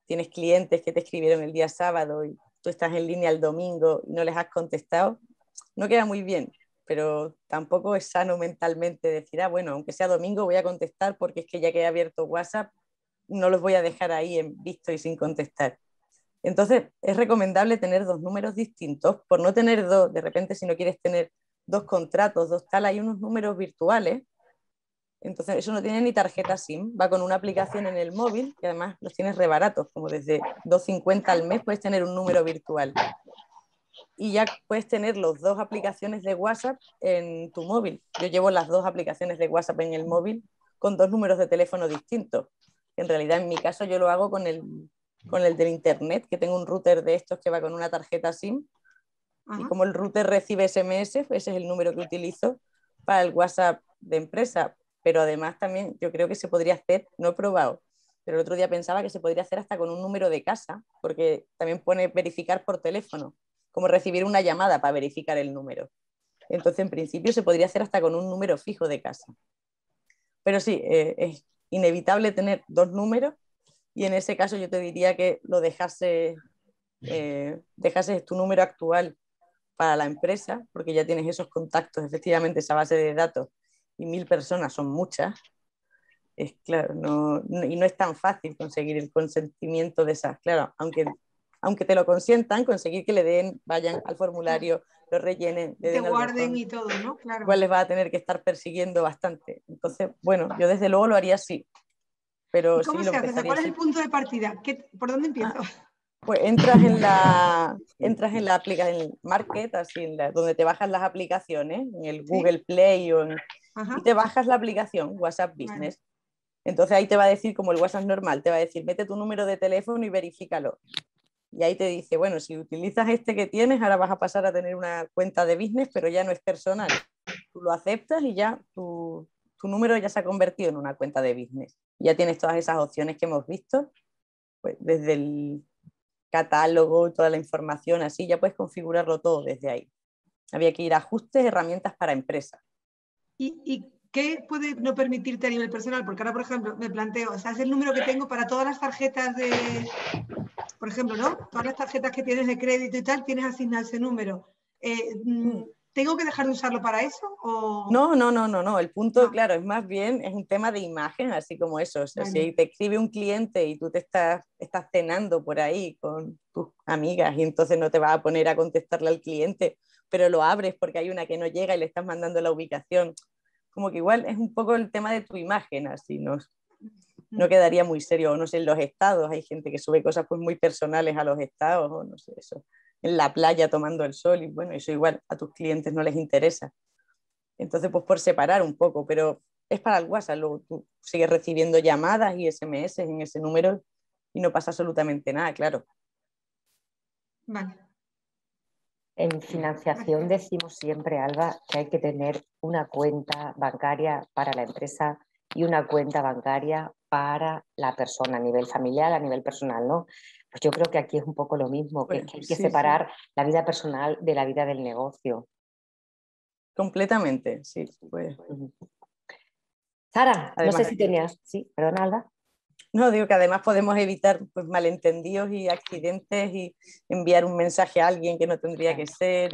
S3: tienes clientes que te escribieron el día sábado y tú estás en línea el domingo y no les has contestado, no queda muy bien pero tampoco es sano mentalmente decir, ah, bueno, aunque sea domingo voy a contestar porque es que ya que he abierto WhatsApp, no los voy a dejar ahí en visto y sin contestar. Entonces, es recomendable tener dos números distintos, por no tener dos, de repente si no quieres tener dos contratos, dos tal, hay unos números virtuales. Entonces, eso no tiene ni tarjeta SIM, va con una aplicación en el móvil, que además los tienes rebaratos, como desde 2.50 al mes puedes tener un número virtual y ya puedes tener las dos aplicaciones de WhatsApp en tu móvil. Yo llevo las dos aplicaciones de WhatsApp en el móvil con dos números de teléfono distintos. En realidad, en mi caso, yo lo hago con el, con el del Internet, que tengo un router de estos que va con una tarjeta SIM. Y como el router recibe SMS, ese es el número que utilizo para el WhatsApp de empresa. Pero además también yo creo que se podría hacer, no he probado, pero el otro día pensaba que se podría hacer hasta con un número de casa, porque también pone verificar por teléfono como recibir una llamada para verificar el número. Entonces, en principio, se podría hacer hasta con un número fijo de casa. Pero sí, eh, es inevitable tener dos números y en ese caso yo te diría que lo dejase, eh, tu número actual para la empresa, porque ya tienes esos contactos, efectivamente, esa base de datos y mil personas son muchas. Es claro, y no es tan fácil conseguir el consentimiento de esas, claro, aunque aunque te lo consientan, conseguir que le den, vayan al formulario, lo rellenen. te guarden
S6: y todo, ¿no? Claro. Igual les
S3: va a tener que estar persiguiendo bastante. Entonces, bueno, yo desde luego lo haría así. Pero ¿Cómo se hace? ¿Cuál es el
S6: punto de partida? ¿Por dónde empiezo? Ah,
S3: pues entras en la, entras en la aplicación, en market, así donde te bajas las aplicaciones, en el Google Play o en, y te bajas la aplicación WhatsApp Business. Entonces ahí te va a decir, como el WhatsApp normal, te va a decir, mete tu número de teléfono y verifícalo y ahí te dice, bueno, si utilizas este que tienes, ahora vas a pasar a tener una cuenta de business, pero ya no es personal. Tú lo aceptas y ya tu, número ya se ha convertido en una cuenta de business. Ya tienes todas esas opciones que hemos visto, pues, desde el catálogo, toda la información, así ya puedes configurarlo todo desde ahí. Había que ir a ajustes, herramientas para empresas.
S6: ¿Y, ¿Y, qué puede no permitirte a nivel personal? Porque ahora, por ejemplo, me planteo, es el número que tengo para todas las tarjetas de, por ejemplo, ¿no? Todas las tarjetas que tienes de crédito y tal, tienes asignado ese número. Eh, mm, mm. ¿Tengo que dejar de usarlo para eso? O...
S3: No, no, no, no, no. El punto, ah. claro, es más bien, es un tema de imagen, así como eso. Si te escribe un cliente y tú te estás, estás cenando por ahí con tus amigas y entonces no te vas a poner a contestarle al cliente, pero lo abres porque hay una que no llega y le estás mandando la ubicación. Como que igual es un poco el tema de tu imagen, así, ¿no? no quedaría muy serio, o no sé, en los estados hay gente que sube cosas pues muy personales a los estados, o no sé, eso, en la playa tomando el sol, y bueno, eso igual a tus clientes no les interesa. Entonces, pues por separar un poco, pero es para el WhatsApp, luego tú sigues recibiendo llamadas y SMS en ese número y no pasa absolutamente nada, claro.
S6: Vale.
S1: En financiación decimos siempre, Alba, que hay que tener una cuenta bancaria para la empresa y una cuenta bancaria para la persona a nivel familiar, a nivel personal, ¿no? Pues yo creo que aquí es un poco lo mismo, que, hay pues que separar la vida personal
S3: de la vida del negocio. Completamente, sí. Pues. Sara, no sé si tenías, sí, Perdón, Alda. No, digo que además podemos evitar pues, malentendidos y accidentes y enviar un mensaje a alguien que no tendría que ser.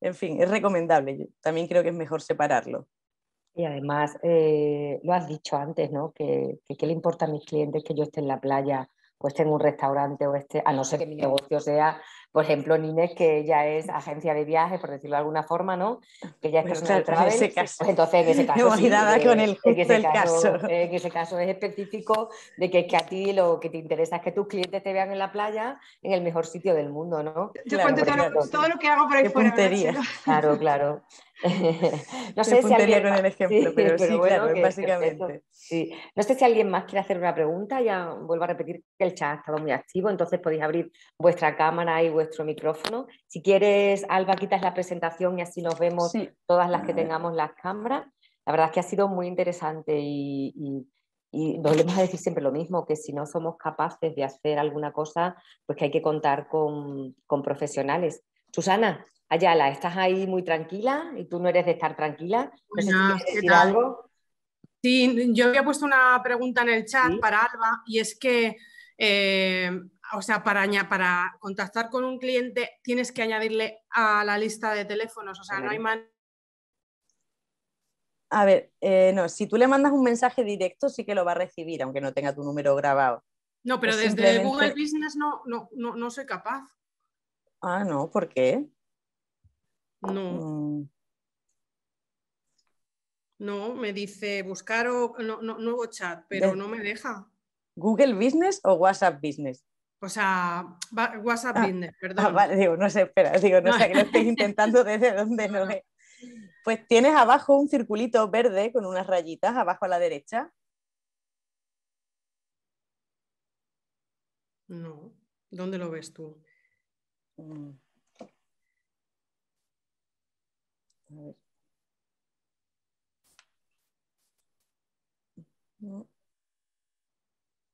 S3: En fin, es recomendable. Yo también creo que es mejor separarlo. Y
S1: además, eh, lo has dicho antes, ¿no? Que, que, le importa a mis clientes que yo esté en la playa o esté en un restaurante o esté, a no ser que mi negocio sea por ejemplo, Nines, que ya es agencia de viajes, por decirlo de alguna forma, ¿no? Que ya es pues persona de claro, travel. En ese caso. Pues entonces, en ese caso. el, eh, en ese caso, es específico de que, a ti lo que te interesa es que tus clientes te vean en la playa en el mejor sitio del mundo, ¿no? Yo cuento todo,
S6: lo, que hago por ahí fuera.
S1: Claro, claro.
S6: no sé si alguien el ejemplo,
S1: pero, bueno, básicamente. No sé si alguien más quiere hacer una pregunta. Ya vuelvo a repetir que el chat ha estado muy activo, entonces podéis abrir vuestra cámara y vuestra nuestro micrófono. Si quieres, Alba, quitas la presentación y así nos vemos todas las que tengamos las cámaras. La verdad es que ha sido muy interesante y, y, volvemos a decir siempre lo mismo, que si no somos capaces de hacer alguna cosa, pues que hay que contar con, profesionales. Susana, Ayala, estás ahí muy tranquila y tú no eres de estar tranquila.
S5: Sí, yo había puesto una pregunta en el chat para Alba y es que eh, o sea, para, para contactar con un cliente tienes que añadirle a la lista de teléfonos, o sea, no hay manera
S3: a ver, eh, no, si tú le mandas un mensaje directo sí que lo va a recibir, aunque no tenga tu número grabado.
S5: No, pero desde Google Business no, soy capaz. Ah, no, ¿por qué? No. Mm. No, me dice buscar o, nuevo chat, pero no me deja.
S3: ¿Google Business o WhatsApp Business? O sea,
S5: WhatsApp ah, ¿verdad? Ah, perdón. vale,
S3: digo, no sé, espera, digo, no, sé, que lo estoy intentando desde donde no ve. Pues tienes abajo un circulito verde con unas rayitas abajo a la derecha.
S5: No, ¿dónde lo ves tú? Mm. A ver. Mm.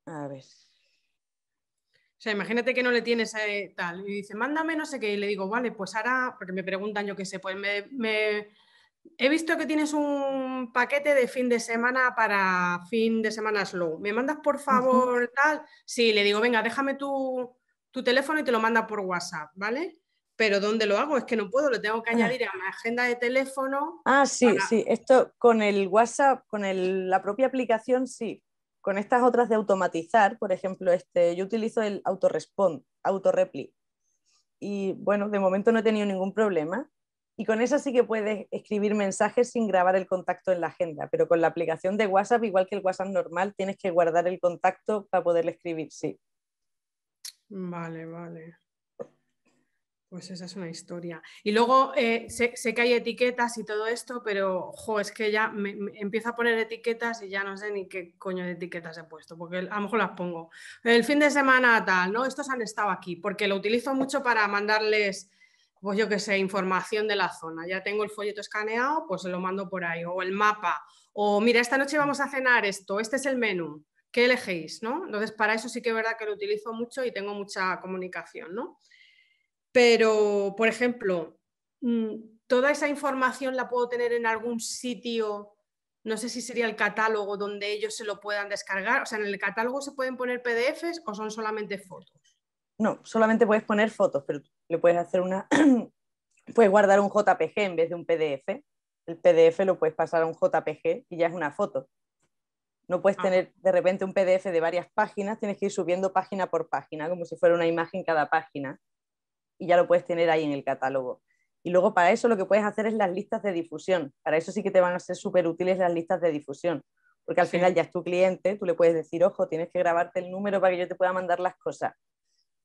S5: A ver. O sea, imagínate que no le tienes eh, tal y dice, mándame no sé qué, y le digo, vale, pues ahora, porque me preguntan, yo qué sé, pues me, he visto que tienes un paquete de fin de semana para fin de semana slow. ¿Me mandas por favor tal? Sí, le digo, venga, déjame tu, teléfono y te lo manda por WhatsApp, ¿vale? Pero ¿dónde lo hago? Es que no puedo, lo tengo que ah. añadir a mi agenda de teléfono.
S3: Ah, sí, sí, esto con el WhatsApp, con la propia aplicación, sí, con estas otras de automatizar, por ejemplo, este, yo utilizo el autorespond, autorepli. Y bueno, de momento no he tenido ningún problema. Y con esa sí que puedes escribir mensajes sin grabar el contacto en la agenda, pero con la aplicación de WhatsApp, igual que el WhatsApp normal, tienes que guardar el contacto para poderle escribir,
S5: sí. Vale, vale. Pues esa es una historia. Y luego eh, sé, que hay etiquetas y todo esto, pero jo, es que ya me, empiezo a poner etiquetas y ya no sé ni qué coño de etiquetas he puesto, porque a lo mejor las pongo. El fin de semana tal, ¿no? Estos han estado aquí, porque lo utilizo mucho para mandarles, pues yo qué sé, información de la zona. Ya tengo el folleto escaneado, pues se lo mando por ahí, o el mapa, o mira, esta noche vamos a cenar esto, este es el menú, ¿qué elegéis? ¿no? Entonces, para eso sí que es verdad que lo utilizo mucho y tengo mucha comunicación, ¿no? Pero, por ejemplo, mm, toda esa información la puedo tener en algún sitio, no sé si sería el catálogo donde ellos se lo puedan descargar. O sea, ¿en el catálogo se pueden poner PDFs o son solamente fotos?
S3: No, solamente puedes poner fotos, pero le puedes hacer una. puedes guardar un JPG en vez de un PDF. El PDF lo puedes pasar a un JPG y ya es una foto. No puedes ah. tener de repente un PDF de varias páginas, tienes que ir subiendo página por página, como si fuera una imagen cada página y ya lo puedes tener ahí en el catálogo. Y luego para eso lo que puedes hacer es las listas de difusión. Para eso sí que te van a ser súper útiles las listas de difusión, porque al final ya es tu cliente, tú le puedes decir, ojo, tienes que grabarte el número para que yo te pueda mandar las cosas.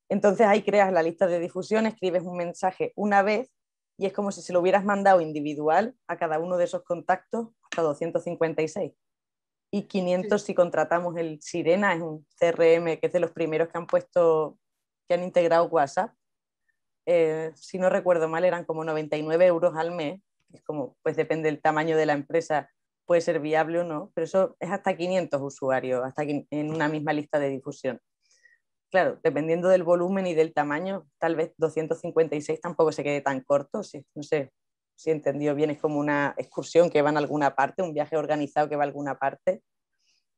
S3: Entonces ahí creas la lista de difusión, escribes un mensaje una vez y es como si se lo hubieras mandado individual a cada uno de esos contactos hasta 256. Y 500 si contratamos el Sirena, es un CRM que es de los primeros que han puesto, que han integrado WhatsApp eh, si no recuerdo mal, eran como 99 euros al mes, es como, pues depende del tamaño de la empresa, puede ser viable o no, pero eso es hasta 500 usuarios, hasta en una misma lista de difusión. Claro, dependiendo del volumen y del tamaño, tal vez 256 tampoco se quede tan corto, si, no sé si entendió bien, es como una excursión que va en alguna parte, un viaje organizado que va a alguna parte,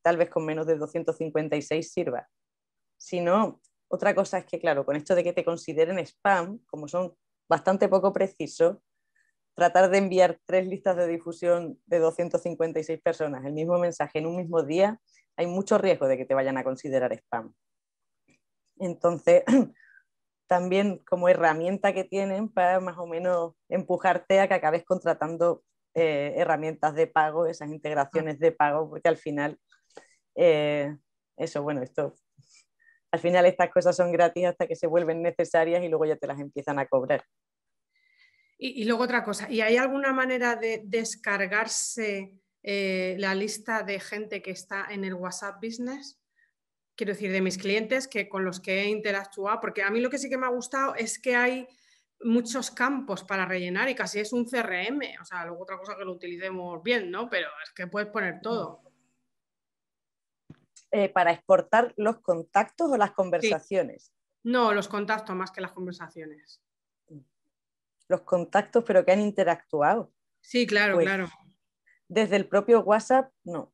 S3: tal vez con menos de 256 sirva. Si no, otra cosa es que, claro, con esto de que te consideren spam, como son bastante poco precisos, tratar de enviar tres listas de difusión de 256 personas el mismo mensaje en un mismo día, hay mucho riesgo de que te vayan a considerar spam. Entonces, también como herramienta que tienen para más o menos empujarte a que acabes contratando eh, herramientas de pago, esas integraciones de pago, porque al final, eh, eso, bueno, esto al final estas cosas son gratis hasta que se vuelven necesarias y luego ya te las empiezan a cobrar.
S5: Y, luego otra cosa, ¿y hay alguna manera de descargarse eh, la lista de gente que está en el WhatsApp Business? Quiero decir, de mis clientes que con los que he interactuado, porque a mí lo que sí que me ha gustado es que hay muchos campos para rellenar y casi es un CRM. O sea, luego otra cosa que lo utilicemos bien, ¿no? Pero es que puedes poner todo.
S3: Eh, para exportar los contactos o las conversaciones.
S5: No, los contactos más que las conversaciones.
S3: Los contactos, pero que han interactuado. Sí, claro, pues, claro. Desde el propio WhatsApp, no.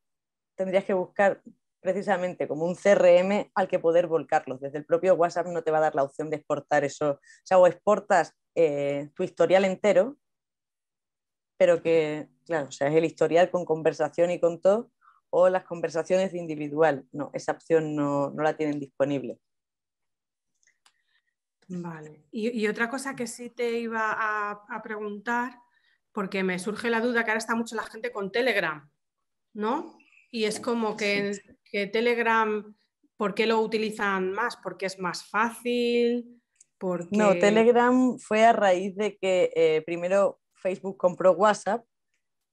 S3: Tendrías que buscar precisamente como un CRM al que poder volcarlos. Desde el propio WhatsApp no te va a dar la opción de exportar eso. O sea, o exportas eh, tu historial entero, pero que, claro, o sea, es el historial con conversación y con todo, o las conversaciones individual. No, esa opción no, no la tienen disponible.
S5: Vale. Y, otra cosa que sí te iba a, preguntar, porque me surge la duda que ahora está mucho la gente con Telegram, ¿no? Y es como que, Telegram, ¿por qué lo utilizan más? ¿Porque es más fácil? No,
S3: Telegram fue a raíz de que eh, primero Facebook compró WhatsApp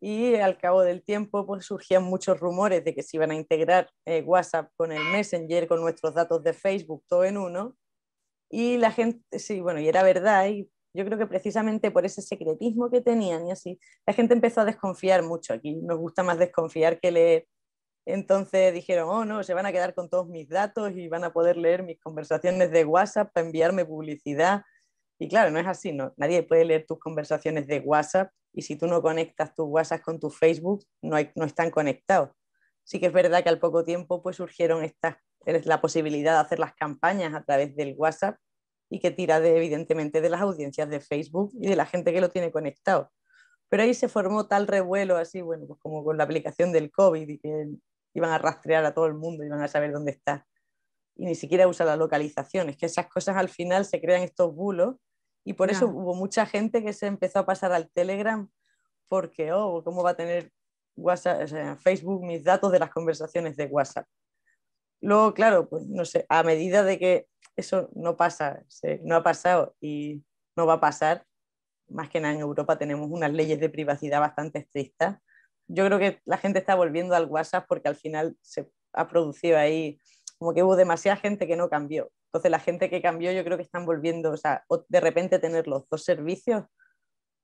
S3: y al cabo del tiempo pues, surgían muchos rumores de que se iban a integrar eh, WhatsApp con el Messenger, con nuestros datos de Facebook, todo en uno. Y la gente, sí, bueno, y era verdad, y yo creo que precisamente por ese secretismo que tenían y así, la gente empezó a desconfiar mucho. Aquí nos gusta más desconfiar que leer. Entonces dijeron, oh no, se van a quedar con todos mis datos y van a poder leer mis conversaciones de WhatsApp para enviarme publicidad. Y claro, no es así, Nadie puede leer tus conversaciones de WhatsApp y si tú no conectas tus WhatsApp con tu Facebook, no, están conectados. Sí que es verdad que al poco tiempo pues surgieron estas, la posibilidad de hacer las campañas a través del WhatsApp y que tira evidentemente de las audiencias de Facebook y de la gente que lo tiene conectado. Pero ahí se formó tal revuelo así, bueno, pues como con la aplicación del COVID y que iban a rastrear a todo el mundo, iban a saber dónde está. Y ni siquiera usa la localización. Es que esas cosas al final se crean estos bulos y por eso hubo mucha gente que se empezó a pasar al Telegram porque, oh, ¿cómo va a tener WhatsApp, Facebook mis datos de las conversaciones de WhatsApp? Luego, claro, pues no sé, a medida de que eso no pasa, no ha pasado y no va a pasar, más que nada en Europa tenemos unas leyes de privacidad bastante estrictas. Yo creo que la gente está volviendo al WhatsApp porque al final se ha producido ahí, como que hubo demasiada gente que no cambió. Entonces la gente que cambió yo creo que están volviendo, o sea, de repente tener los dos servicios,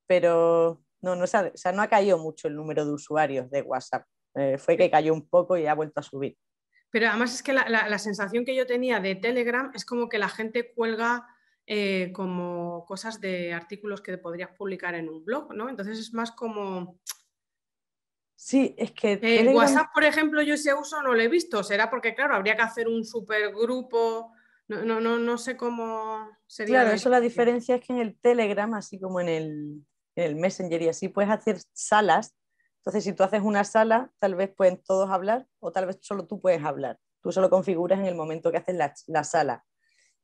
S3: pero no, no, no ha caído mucho el número de usuarios de WhatsApp. Eh, fue que cayó un poco y ha vuelto a subir.
S5: Pero además es que la, sensación que yo tenía de Telegram es como que la gente cuelga eh, como cosas de artículos que podrías publicar en un blog, ¿no? Entonces es más como... Sí, es que...
S3: En WhatsApp,
S5: por ejemplo, yo ese uso no lo he visto. Será porque, claro, habría que hacer un supergrupo no, no, no, sé cómo sería. Claro, eso la diferencia
S3: es que en el Telegram, así como en el, el Messenger y así, puedes hacer salas. Entonces, si tú haces una sala, tal vez pueden todos hablar o tal vez solo tú puedes hablar. Tú solo configuras en el momento que haces la, sala.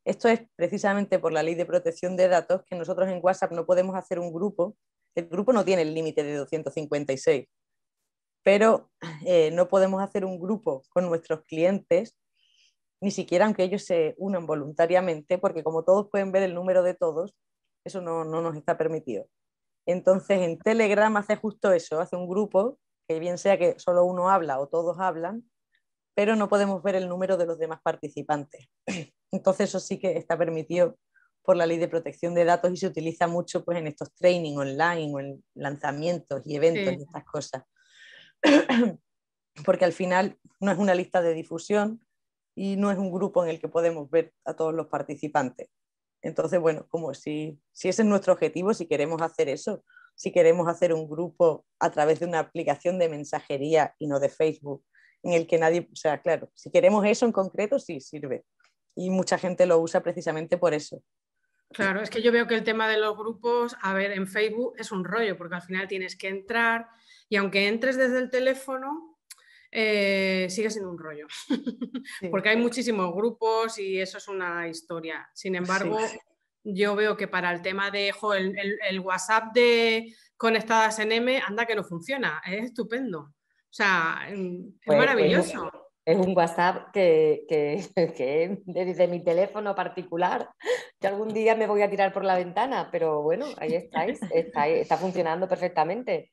S3: Esto es precisamente por la ley de protección de datos que nosotros en WhatsApp no podemos hacer un grupo. El grupo no tiene el límite de 256, pero eh, no podemos hacer un grupo con nuestros clientes ni siquiera aunque ellos se unan voluntariamente, porque como todos pueden ver el número de todos, eso no, nos está permitido. Entonces en Telegram hace justo eso, hace un grupo, que bien sea que solo uno habla o todos hablan, pero no podemos ver el número de los demás participantes. Entonces eso sí que está permitido por la ley de protección de datos y se utiliza mucho pues, en estos training online o en lanzamientos y eventos y estas cosas. Porque al final no es una lista de difusión, y no es un grupo en el que podemos ver a todos los participantes. Entonces, bueno, como si, si ese es nuestro objetivo, si queremos hacer eso, si queremos hacer un grupo a través de una aplicación de mensajería y no de Facebook, en el que nadie, o sea, claro, si queremos eso en concreto, sí sirve. Y mucha gente lo usa precisamente por eso.
S5: Claro, es que yo veo que el tema de los grupos, a ver, en Facebook es un rollo, porque al final tienes que entrar y aunque entres desde el teléfono, eh, sigue siendo un rollo, porque hay muchísimos grupos y eso es una historia. Sin embargo, yo veo que para el tema de el, WhatsApp de Conectadas en M, anda que no funciona, es estupendo. O sea, es
S1: pues, pues, maravilloso. es un WhatsApp que, que, desde mi teléfono particular, que algún día me voy a tirar por la ventana, pero bueno, ahí estáis, está, está funcionando perfectamente.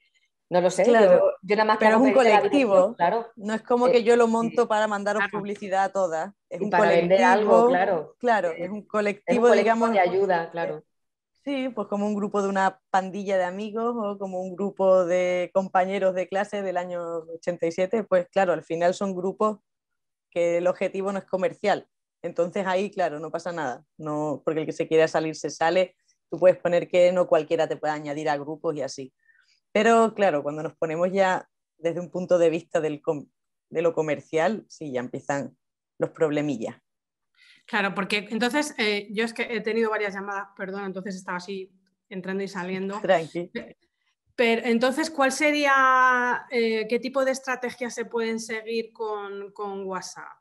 S1: No lo sé, claro. yo, nada más Pero es un colectivo, claro.
S3: No es como eh, que yo lo monto para mandaros publicidad a todas. Es un para colectivo, vender algo, claro. Claro, eh, es un colectivo, un digamos. de ayuda, claro. Eh, sí, pues como un grupo de una pandilla de amigos o como un grupo de compañeros de clase del año 87, pues claro, al final son grupos que el objetivo no es comercial. Entonces ahí, claro, no pasa nada, no, porque el que se quiera salir se sale. Tú puedes poner que no cualquiera te pueda añadir a grupos y así. Pero claro, cuando nos ponemos ya desde un punto de vista de lo comercial, sí, ya empiezan los problemillas.
S5: Claro, porque entonces eh, yo es que he tenido varias llamadas, perdón, entonces estaba así entrando y saliendo. Tranqui. Pero entonces, ¿cuál sería, eh, qué tipo de estrategias se pueden seguir con, WhatsApp?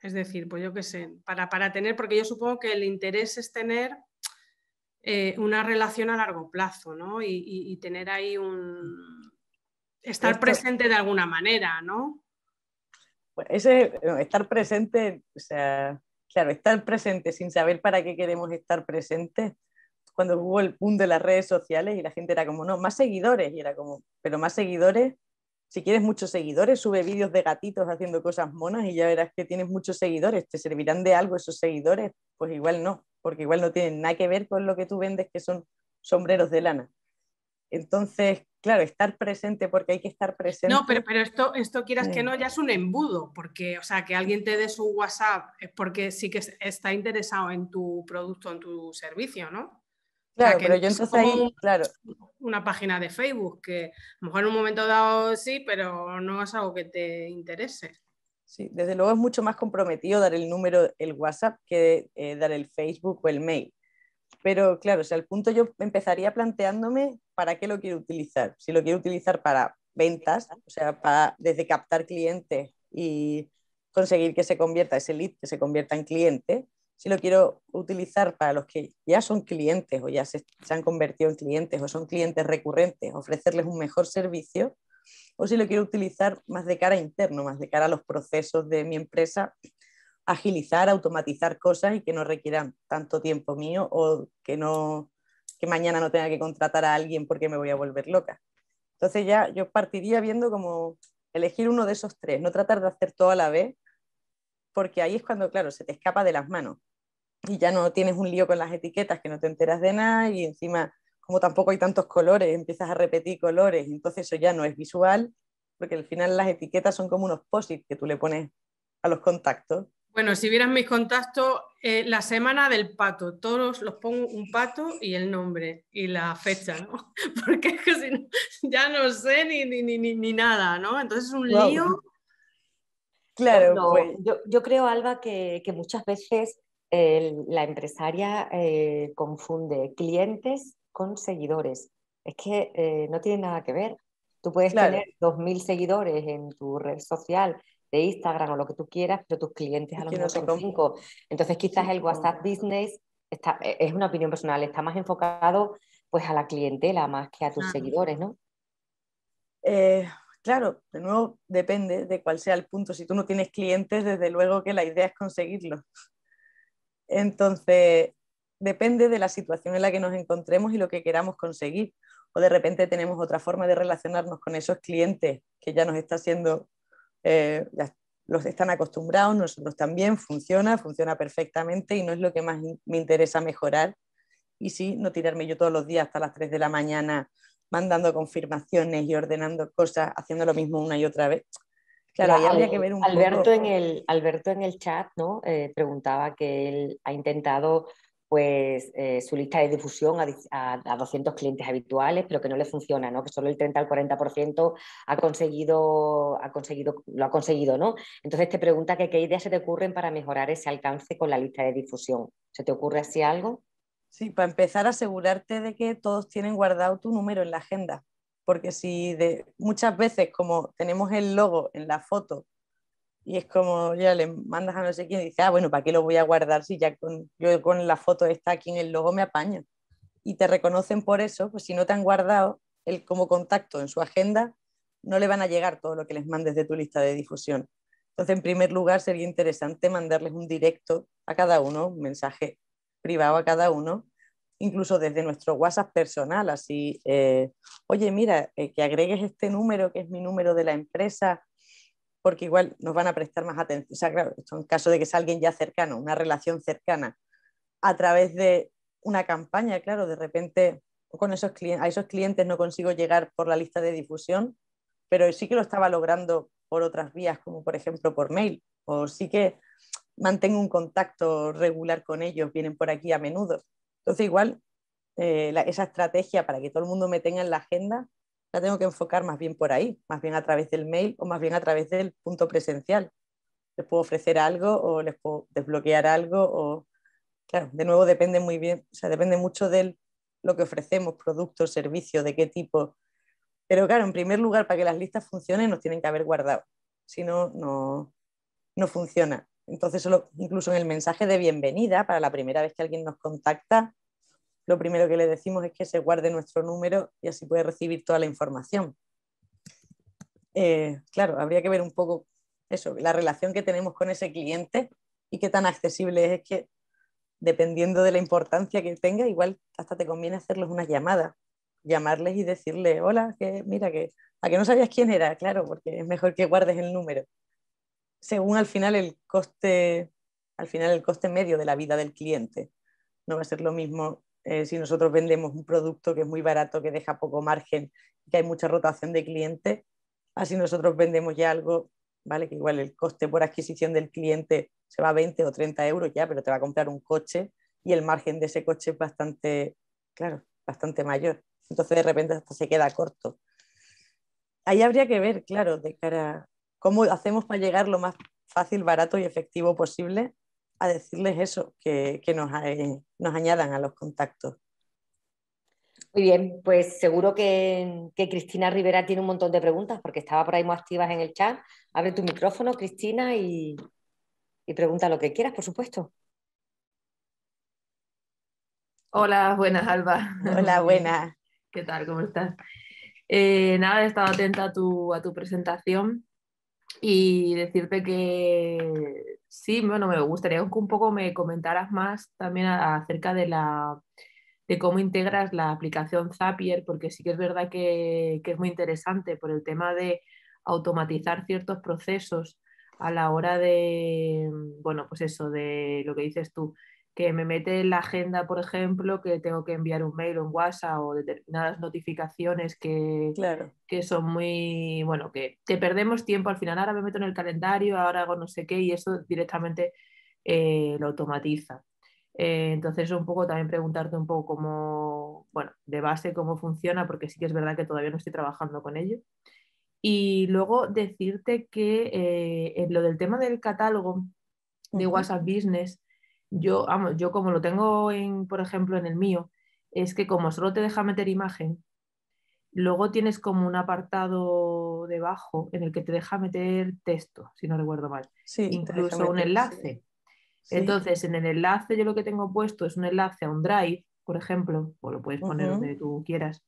S5: Es decir, pues yo qué sé, para, para, tener, porque yo supongo que el interés es tener eh, una relación a largo plazo, ¿no? Y, tener ahí un... estar presente de alguna manera, ¿no?
S3: Bueno, ese, estar presente, o sea, claro, estar presente sin saber para qué queremos estar presente cuando hubo el boom de las redes sociales y la gente era como, no, más seguidores, y era como, pero más seguidores, si quieres muchos seguidores, sube vídeos de gatitos haciendo cosas monas y ya verás que tienes muchos seguidores, ¿te servirán de algo esos seguidores? Pues igual no porque igual no tienen nada que ver con lo que tú vendes, que son sombreros de lana.
S5: Entonces,
S3: claro, estar presente porque hay que estar presente. No, pero,
S5: pero esto, esto quieras que no, ya es un embudo, porque, o sea, que alguien te dé su WhatsApp es porque sí que está interesado en tu producto, en tu servicio, ¿no?
S4: Claro, pero yo entonces ahí, claro.
S5: Una página de Facebook, que a lo mejor en un momento dado sí, pero no es algo que te interese.
S3: Sí, desde luego es mucho más comprometido dar el número, el WhatsApp, que eh, dar el Facebook o el mail. Pero claro, o sea, al punto yo empezaría planteándome para qué lo quiero utilizar. Si lo quiero utilizar para ventas, o sea, para desde captar clientes y conseguir que se convierta ese lead, que se convierta en cliente, si lo quiero utilizar para los que ya son clientes o ya se, han convertido en clientes o son clientes recurrentes, ofrecerles un mejor servicio o si lo quiero utilizar más de cara interno, más de cara a los procesos de mi empresa, agilizar, automatizar cosas y que no requieran tanto tiempo mío o que no que mañana no tenga que contratar a alguien porque me voy a volver loca. Entonces ya yo partiría viendo como elegir uno de esos tres, no tratar de hacer todo a la vez, porque ahí es cuando, claro, se te escapa de las manos y ya no tienes un lío con las etiquetas que no te enteras de nada y encima como tampoco hay tantos colores, empiezas a repetir colores, entonces eso ya no es visual, porque al final las etiquetas son como unos posits que tú le pones a los contactos.
S5: Bueno, si vieras mis contactos, eh, la semana del pato, todos los pongo un pato y el nombre y la fecha, ¿no? Porque es que no, ya no sé ni, ni, nada, ¿no? Entonces es un lío.
S4: Claro, pues.
S1: yo, creo, Alba, que, muchas veces eh, la empresaria eh, confunde clientes con seguidores. Es que eh, no tiene nada que ver. Tú puedes tener 2.000 seguidores en tu red social de Instagram o lo que tú quieras, pero tus clientes a lo mejor son Entonces quizás el WhatsApp Business, está, e, es una opinión personal, está más enfocado pues a la clientela
S3: más que a tus seguidores, ¿no? Eh, claro, de nuevo depende de cuál sea el punto. Si tú no tienes clientes, desde luego que la idea es conseguirlo. Entonces, depende de la situación en la que nos encontremos y lo que queramos conseguir. O de repente tenemos otra forma de relacionarnos con esos clientes que ya nos está haciendo, eh, los están acostumbrados, nosotros también, funciona, funciona perfectamente y no es lo que más me interesa mejorar. Y sí, no tirarme yo todos los días hasta las 3 de la mañana mandando confirmaciones y ordenando cosas, haciendo lo mismo una y otra vez.
S1: Claro, habría que ver un Alberto poco. En
S3: el, Alberto en el chat ¿no? Eh, preguntaba que
S1: él ha intentado pues eh, su lista de difusión a, 200 clientes habituales, pero que no le funciona, ¿no? que solo el 30 al 40% ha conseguido, ha conseguido, lo ha conseguido. ¿no? Entonces te pregunta que qué ideas se te ocurren para mejorar ese alcance con la lista de
S3: difusión. ¿Se te ocurre así algo? Sí, para empezar, a asegurarte de que todos tienen guardado tu número en la agenda, porque si de, muchas veces como tenemos el logo en la foto y es como, ya le mandas a no sé quién y dices, ah, bueno, ¿para qué lo voy a guardar si ya con, yo con la foto está aquí en el logo me apaño? Y te reconocen por eso, pues si no te han guardado el, como contacto en su agenda, no le van a llegar todo lo que les mandes de tu lista de difusión. Entonces, en primer lugar, sería interesante mandarles un directo a cada uno, un mensaje privado a cada uno, incluso desde nuestro WhatsApp personal, así, eh, oye, mira, eh, que agregues este número, que es mi número de la empresa, porque igual nos van a prestar más atención. O sea, claro, esto en caso de que sea alguien ya cercano, una relación cercana, a través de una campaña, claro, de repente con esos clientes, a esos clientes no consigo llegar por la lista de difusión, pero sí que lo estaba logrando por otras vías, como por ejemplo por mail, o sí que mantengo un contacto regular con ellos, vienen por aquí a menudo. Entonces, igual, eh, esa estrategia para que todo el mundo me tenga en la agenda la tengo que enfocar más bien por ahí, más bien a través del mail o más bien a través del punto presencial. Les puedo ofrecer algo o les puedo desbloquear algo o, claro, de nuevo depende muy bien, o sea, depende mucho de lo que ofrecemos, producto, servicio, de qué tipo. Pero claro, en primer lugar, para que las listas funcionen, nos tienen que haber guardado. Si no, no, funciona. Entonces, incluso en el mensaje de bienvenida, para la primera vez que alguien nos contacta, lo primero que le decimos es que se guarde nuestro número y así puede recibir toda la información. Eh, claro, habría que ver un poco eso, la relación que tenemos con ese cliente y qué tan accesible es, que dependiendo de la importancia que tenga, igual hasta te conviene hacerles una llamada, llamarles y decirle, hola, que mira, que a que no sabías quién era, claro, porque es mejor que guardes el número. Según al final el coste, al final el coste medio de la vida del cliente. No va a ser lo mismo eh, si nosotros vendemos un producto que es muy barato, que deja poco margen, y que hay mucha rotación de clientes, así nosotros vendemos ya algo, ¿vale? Que igual el coste por adquisición del cliente se va a 20 o 30 euros ya, pero te va a comprar un coche y el margen de ese coche es bastante, claro, bastante mayor. Entonces de repente hasta se queda corto. Ahí habría que ver, claro, de cara cómo hacemos para llegar lo más fácil, barato y efectivo posible a decirles eso, que, eh, nos, añadan a los contactos. Muy bien,
S1: pues seguro que, Cristina Rivera tiene un montón de preguntas porque estaba por ahí muy activa en el chat. Abre tu micrófono, Cristina, y, pregunta lo que quieras, por supuesto.
S7: Hola, buenas, Alba. Hola, buenas. ¿Qué tal? ¿Cómo estás? Eh, nada, he estado atenta a tu, a tu presentación y decirte que Sí, bueno, me gustaría que un poco me comentaras más también acerca de la de cómo integras la aplicación Zapier, porque sí que es verdad que, que es muy interesante por el tema de automatizar ciertos procesos a la hora de, bueno, pues eso, de lo que dices tú, que me mete en la agenda, por ejemplo, que tengo que enviar un mail o un WhatsApp o determinadas notificaciones que, que son muy, bueno, que, te perdemos tiempo al final, ahora me meto en el calendario, ahora hago no sé qué y eso directamente eh, lo automatiza. Eh, entonces, un poco también preguntarte un poco cómo, bueno, de base cómo funciona, porque sí que es verdad que todavía no estoy trabajando con ello. Y luego decirte que eh, en lo del tema del catálogo de WhatsApp Business, yo, yo como lo tengo, en, por ejemplo, en el mío, es que como solo te deja meter imagen, luego tienes como un apartado debajo en el que te deja meter texto, si no recuerdo mal, sí, incluso un enlace. Entonces, en el enlace yo lo que tengo puesto es un enlace a un drive, por ejemplo, o lo puedes poner donde tú quieras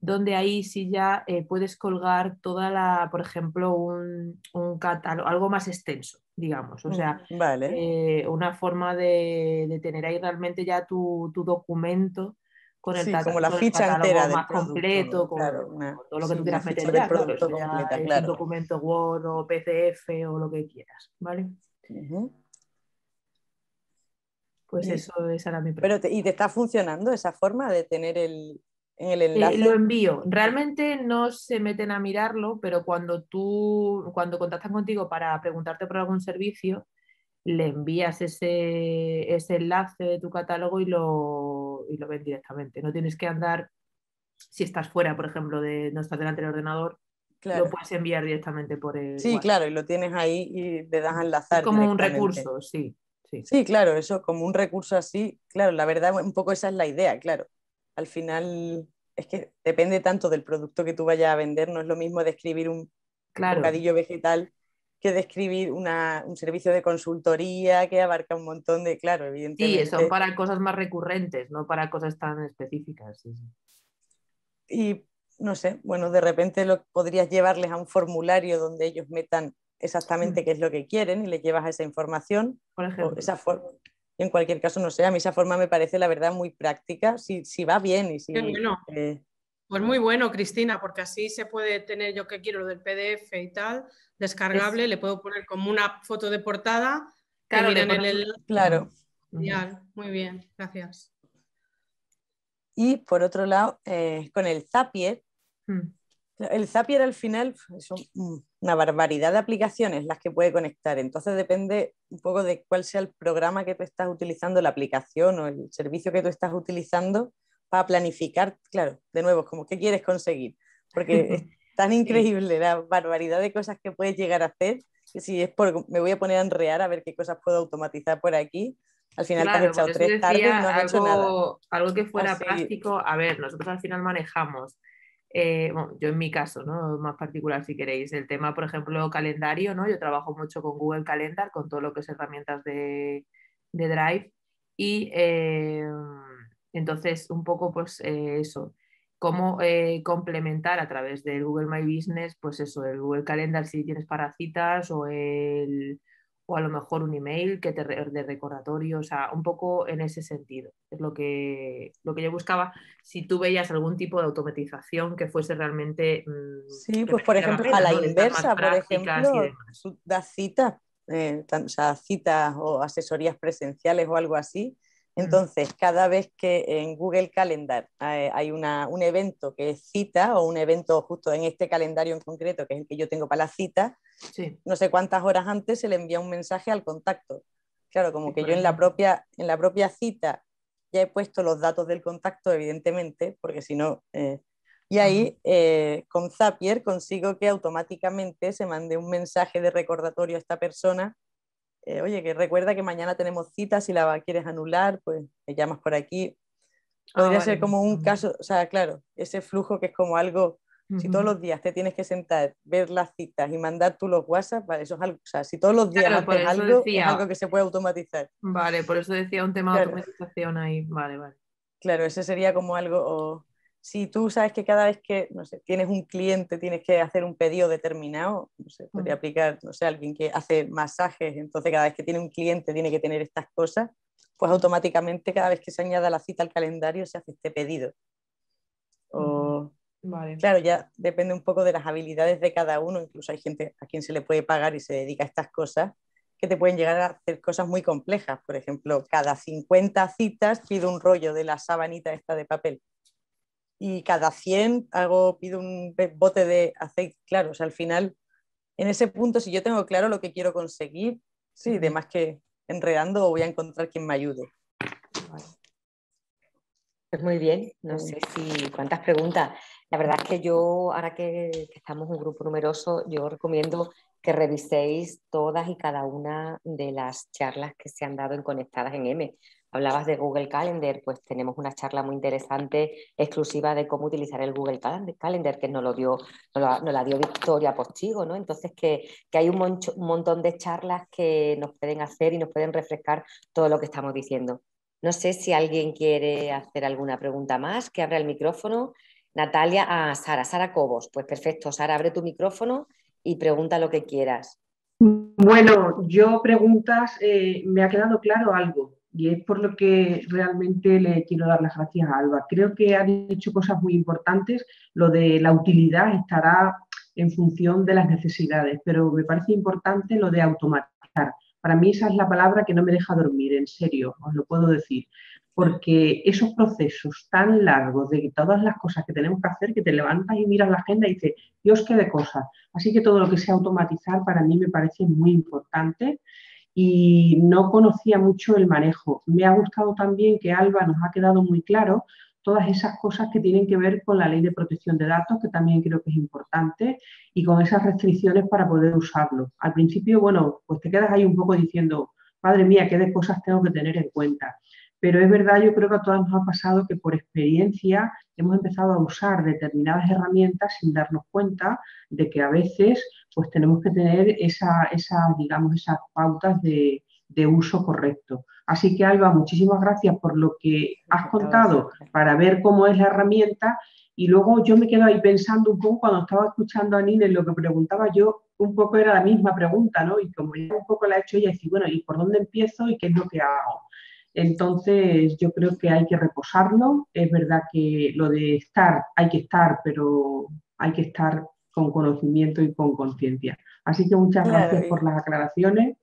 S7: donde ahí sí ya eh, puedes colgar toda la, por ejemplo, un, catálogo, algo más extenso, digamos. O sea, mm, eh, una forma de, tener ahí realmente ya tu, documento
S4: con el sí, como la ficha entera más completo, con, todo lo que tú quieras meter ya, un
S7: documento Word o PDF o lo que quieras, ¿vale?
S3: Pues eso, es ahora mi pregunta. Pero ¿Y te está funcionando esa forma de tener el, el eh, lo envío.
S7: Realmente no se meten a mirarlo, pero cuando tú, cuando contactan contigo para preguntarte por algún servicio, le envías ese, ese enlace de tu catálogo y lo, y lo ven directamente. No tienes que andar, si estás fuera, por ejemplo, de no estás delante del ordenador, lo puedes enviar directamente por el. Sí, claro, y lo tienes ahí y le das a enlazar. como un recurso, sí, sí. claro, eso, como
S3: un recurso así, claro, la verdad, un poco esa es la idea, claro al final es que depende tanto del producto que tú vayas a vender, no es lo mismo describir un bocadillo vegetal que describir un servicio de consultoría que abarca un montón de, claro, evidentemente. Sí, son
S7: para cosas más recurrentes, no para cosas tan específicas.
S3: Y no sé, bueno, de repente lo podrías llevarles a un formulario donde ellos metan exactamente mm. qué es lo que quieren y les llevas a esa información. Por ejemplo. Esa en cualquier caso, no sé, a mí esa forma me parece la verdad muy práctica, si, va bien y si... Eh,
S5: pues muy bueno, Cristina, porque así se puede tener, yo que quiero, lo del PDF y tal, descargable, le puedo poner como una foto de portada. Claro, muy bien, gracias.
S3: Y por otro lado, eh, con el Zapier, hmm. El Zapier al final es mm, una barbaridad de aplicaciones las que puede conectar. Entonces depende un poco de cuál sea el programa que tú estás utilizando, la aplicación o el servicio que tú estás utilizando para planificar, claro, de nuevo, como qué quieres conseguir. Porque es tan increíble la barbaridad de cosas que puedes llegar a hacer que si es por, me voy a poner a enrear a ver qué cosas puedo automatizar por aquí, al final te has echado tres tardes, no has hecho nada. Algo que fuera práctico,
S7: a ver, nosotros al final manejamos eh, yo en mi caso, Más particular si queréis, el tema, por ejemplo, calendario, ¿no? Yo trabajo mucho con Google Calendar, con todo lo que es herramientas de, Drive y eh, entonces un poco pues eh, eso, cómo complementar a través del Google My Business, pues eso, el Google Calendar si tienes para citas o el o a lo mejor un email que te de recordatorio, o sea, un poco en ese sentido. Es lo que, lo que yo buscaba, si tú veías algún tipo de automatización que fuese realmente... Mm, sí, pues por ejemplo, a la inversa, por ejemplo,
S3: das citas, eh, o sea, citas o asesorías presenciales o algo así, entonces, cada vez que en Google Calendar eh, hay un evento que es cita o un evento justo en este calendario en concreto, que es el que yo tengo para la cita, no sé cuántas horas antes se le envía un mensaje al contacto. Claro, como que yo en la, propia, cita ya he puesto los datos del contacto, evidentemente, porque si no... Eh, y ahí eh, con Zapier consigo que automáticamente se mande un mensaje de recordatorio a esta persona eh, oye, que recuerda que mañana tenemos cita, si la quieres anular, pues me llamas por aquí.
S4: Ah, Podría ser como un mm.
S3: caso, o sea, claro, ese flujo que es como algo, si todos los días te tienes que sentar, ver las citas y mandar tú los WhatsApp, vale, eso es algo, o sea, si todos los días haces algo, algo que se puede automatizar. Vale, por eso decía un tema de automatización ahí, vale, vale. Claro, ese sería como algo, si tú sabes que cada vez que no sé, tienes un cliente tienes que hacer un pedido determinado, no sé, podría mm. aplicar, no sé, alguien que hace masajes, entonces cada vez que tiene un cliente tiene que tener estas cosas, pues automáticamente cada vez que se añada la cita al calendario se hace este pedido. Mm, claro, ya depende un poco de las habilidades de cada uno, incluso hay gente a quien se le puede pagar y se dedica a estas cosas que te pueden llegar a hacer cosas muy complejas. Por ejemplo, cada 50 citas pido un rollo de la sabanita esta de papel y cada 100 hago, pido un bote de aceite. Claro, o sea, al final, en ese punto, si yo tengo claro lo que quiero conseguir, sí, de más que enredando, voy a encontrar quien me ayude. Pues muy bien, no sé si cuántas preguntas.
S1: La verdad es que yo, ahora que, que estamos un grupo numeroso, yo recomiendo que reviséis todas y cada una de las charlas que se han dado en Conectadas en M, Hablabas de Google Calendar, pues tenemos una charla muy interesante exclusiva de cómo utilizar el Google Calendar, que nos, lo dio, la, dio Victoria Postigo, ¿no? Entonces, que, hay un, montón de charlas que nos pueden hacer y nos pueden refrescar todo lo que estamos diciendo. No sé si alguien quiere hacer alguna pregunta más, que abra el micrófono. Natalia, a ah, Sara, Sara Cobos. Pues perfecto, Sara, abre tu micrófono y pregunta lo que quieras.
S2: Bueno, yo preguntas, eh, me ha quedado claro algo. Y es por lo que realmente le quiero dar las gracias a Alba. Creo que ha dicho cosas muy importantes. Lo de la utilidad estará en función de las necesidades, pero me parece importante lo de automatizar. Para mí esa es la palabra que no me deja dormir, en serio, os lo puedo decir, porque esos procesos tan largos de todas las cosas que tenemos que hacer, que te levantas y miras la agenda y dices, Dios, qué de cosas. Así que todo lo que sea automatizar para mí me parece muy importante y no conocía mucho el manejo. Me ha gustado también que Alba nos ha quedado muy claro todas esas cosas que tienen que ver con la ley de protección de datos, que también creo que es importante, y con esas restricciones para poder usarlo. Al principio, bueno, pues te quedas ahí un poco diciendo, madre mía, qué de cosas tengo que tener en cuenta pero es verdad, yo creo que a todas nos ha pasado que por experiencia hemos empezado a usar determinadas herramientas sin darnos cuenta de que a veces pues tenemos que tener esa, digamos, esas pautas de, uso correcto. Así que Alba, muchísimas gracias por lo que has contado para ver cómo es la herramienta y luego yo me quedo ahí pensando un poco cuando estaba escuchando a Nina lo que preguntaba yo, un poco era la misma pregunta, ¿no? Y como ya un poco la he hecho ella, decir, bueno, ¿y por dónde empiezo y qué es lo que hago? Entonces, yo creo que hay que reposarlo. Es verdad que lo de estar, hay que estar, pero hay que estar con conocimiento y con conciencia. Así que muchas gracias por las aclaraciones.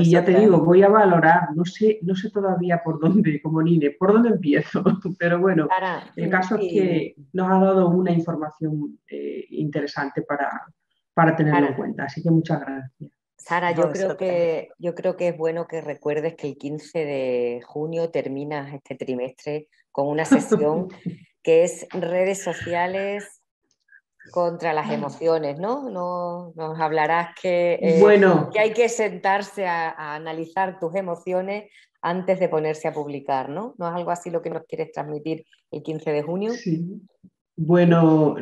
S2: y ya te digo, voy a valorar, no sé, no sé todavía por dónde, como Nine, por dónde empiezo, pero bueno, el caso es que nos ha dado una información eh, interesante para, tenerlo en cuenta. Así que muchas gracias.
S1: Sara, yo, creo que, yo creo que es bueno que recuerdes que el 15 de junio terminas este trimestre con una sesión que es redes sociales contra las emociones, ¿no? no nos hablarás que, eh, bueno. que hay que sentarse a, analizar tus emociones antes de ponerse a publicar, ¿no? ¿No es algo así lo que nos quieres transmitir el 15 de junio?
S2: Bueno,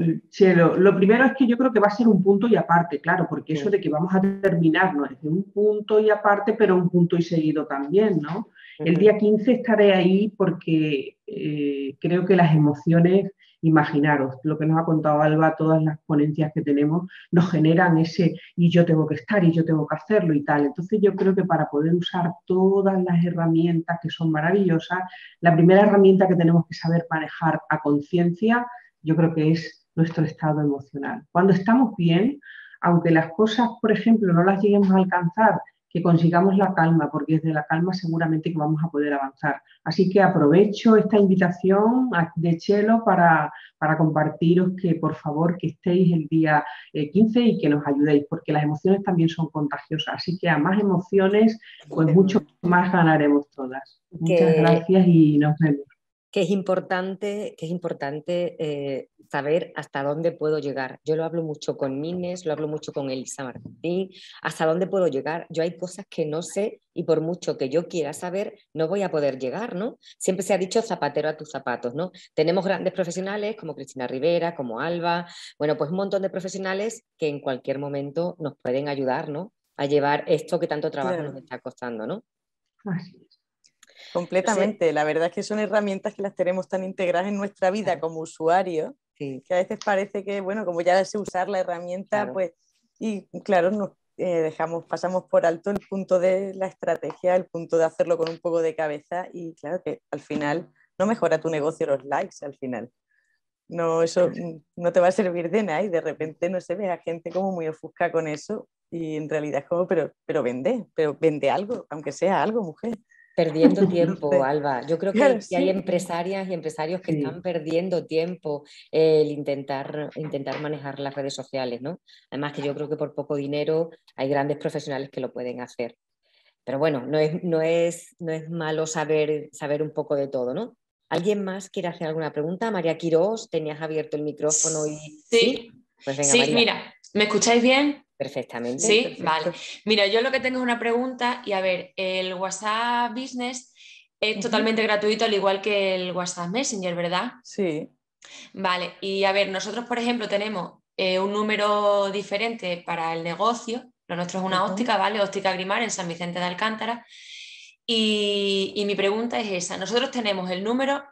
S2: lo primero es que yo creo que va a ser un punto y aparte, claro, porque eso de que vamos a terminar, ¿no? Es de un punto y aparte, pero un punto y seguido también, ¿no? El día 15 estaré ahí porque eh, creo que las emociones, imaginaros, lo que nos ha contado Alba, todas las ponencias que tenemos, nos generan ese y yo tengo que estar y yo tengo que hacerlo y tal. Entonces yo creo que para poder usar todas las herramientas que son maravillosas, la primera herramienta que tenemos que saber manejar a conciencia yo creo que es nuestro estado emocional. Cuando estamos bien, aunque las cosas, por ejemplo, no las lleguemos a alcanzar, que consigamos la calma, porque desde la calma seguramente que vamos a poder avanzar. Así que aprovecho esta invitación de Chelo para, para compartiros que por favor que estéis el día 15 eh, y que nos ayudéis, porque las emociones también son contagiosas. Así que a más emociones, pues mucho más ganaremos todas. Muchas gracias y nos vemos
S1: que es importante, que es importante eh, saber hasta dónde puedo llegar. Yo lo hablo mucho con Mines, lo hablo mucho con Elisa Martín, hasta dónde puedo llegar. Yo hay cosas que no sé y por mucho que yo quiera saber, no voy a poder llegar, ¿no? Siempre se ha dicho zapatero a tus zapatos, ¿no? Tenemos grandes profesionales como Cristina Rivera, como Alba, bueno, pues un montón de profesionales que en cualquier momento nos pueden ayudar,
S3: ¿no? A llevar esto que tanto trabajo nos está costando, ¿no? Completamente. La verdad es que son herramientas que las tenemos tan integradas en nuestra vida como usuario que a veces parece que, bueno, como ya sé usar la herramienta, pues, y claro, nos eh, dejamos, pasamos por alto el punto de la estrategia, el punto de hacerlo con un poco de cabeza y claro que al final no mejora tu negocio los likes al final. No, eso no te va a servir de nada y de repente, no se ve a gente como muy ofusca con eso y en realidad es como, pero, pero vende, pero vende algo, aunque sea algo, mujer perdiendo tiempo, Alba. Yo creo que, hay
S1: empresarias y empresarios que están perdiendo tiempo eh, el intentar, intentar manejar las redes sociales, ¿no? Además que yo creo que por poco dinero hay grandes profesionales que lo pueden hacer. Pero bueno, no es, no es, no es malo saber, saber un poco de todo, ¿no? ¿Alguien más quiere hacer alguna pregunta? María Quirós, tenías abierto el micrófono y... Sí, ¿Sí? Pues venga, mira, ¿Me escucháis bien? Perfectamente. Sí,
S8: vale. Mira, yo lo que tengo es una pregunta y a ver, el WhatsApp Business es totalmente gratuito, al igual que el WhatsApp Messenger, ¿verdad? Sí. Vale, y a ver, nosotros, por ejemplo, tenemos eh, un número diferente para el negocio. Lo nuestro es una óptica, ¿vale? Óptica Grimar en San Vicente de Alcántara. y mi pregunta es esa. Nosotros tenemos el número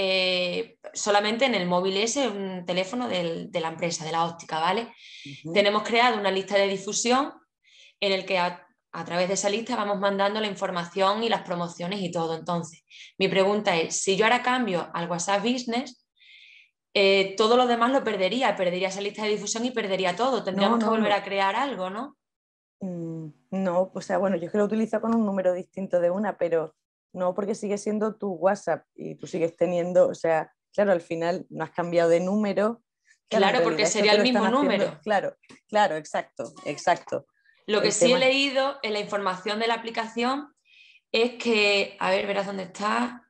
S8: eh, solamente en el móvil ese, un teléfono de la empresa, de la óptica, ¿vale? Tenemos creado una lista de difusión en el que a, través de esa lista vamos mandando la información y las promociones y todo. Entonces, mi pregunta es, si yo ahora cambio al WhatsApp Business, eh, todo lo demás lo perdería, perdería esa lista de difusión y perdería todo. Tendríamos que volver a crear algo, ¿no?
S3: Mm, no, o sea, bueno, yo es que lo utilizo con un número distinto de una, pero no, porque sigue siendo tu WhatsApp y tú sigues teniendo, o sea, claro, al final no has cambiado de número. Claro, porque sería el mismo número. claro, claro, exacto, exacto. Lo que sí he
S8: leído en la información de la aplicación es que, a ver, verás dónde está,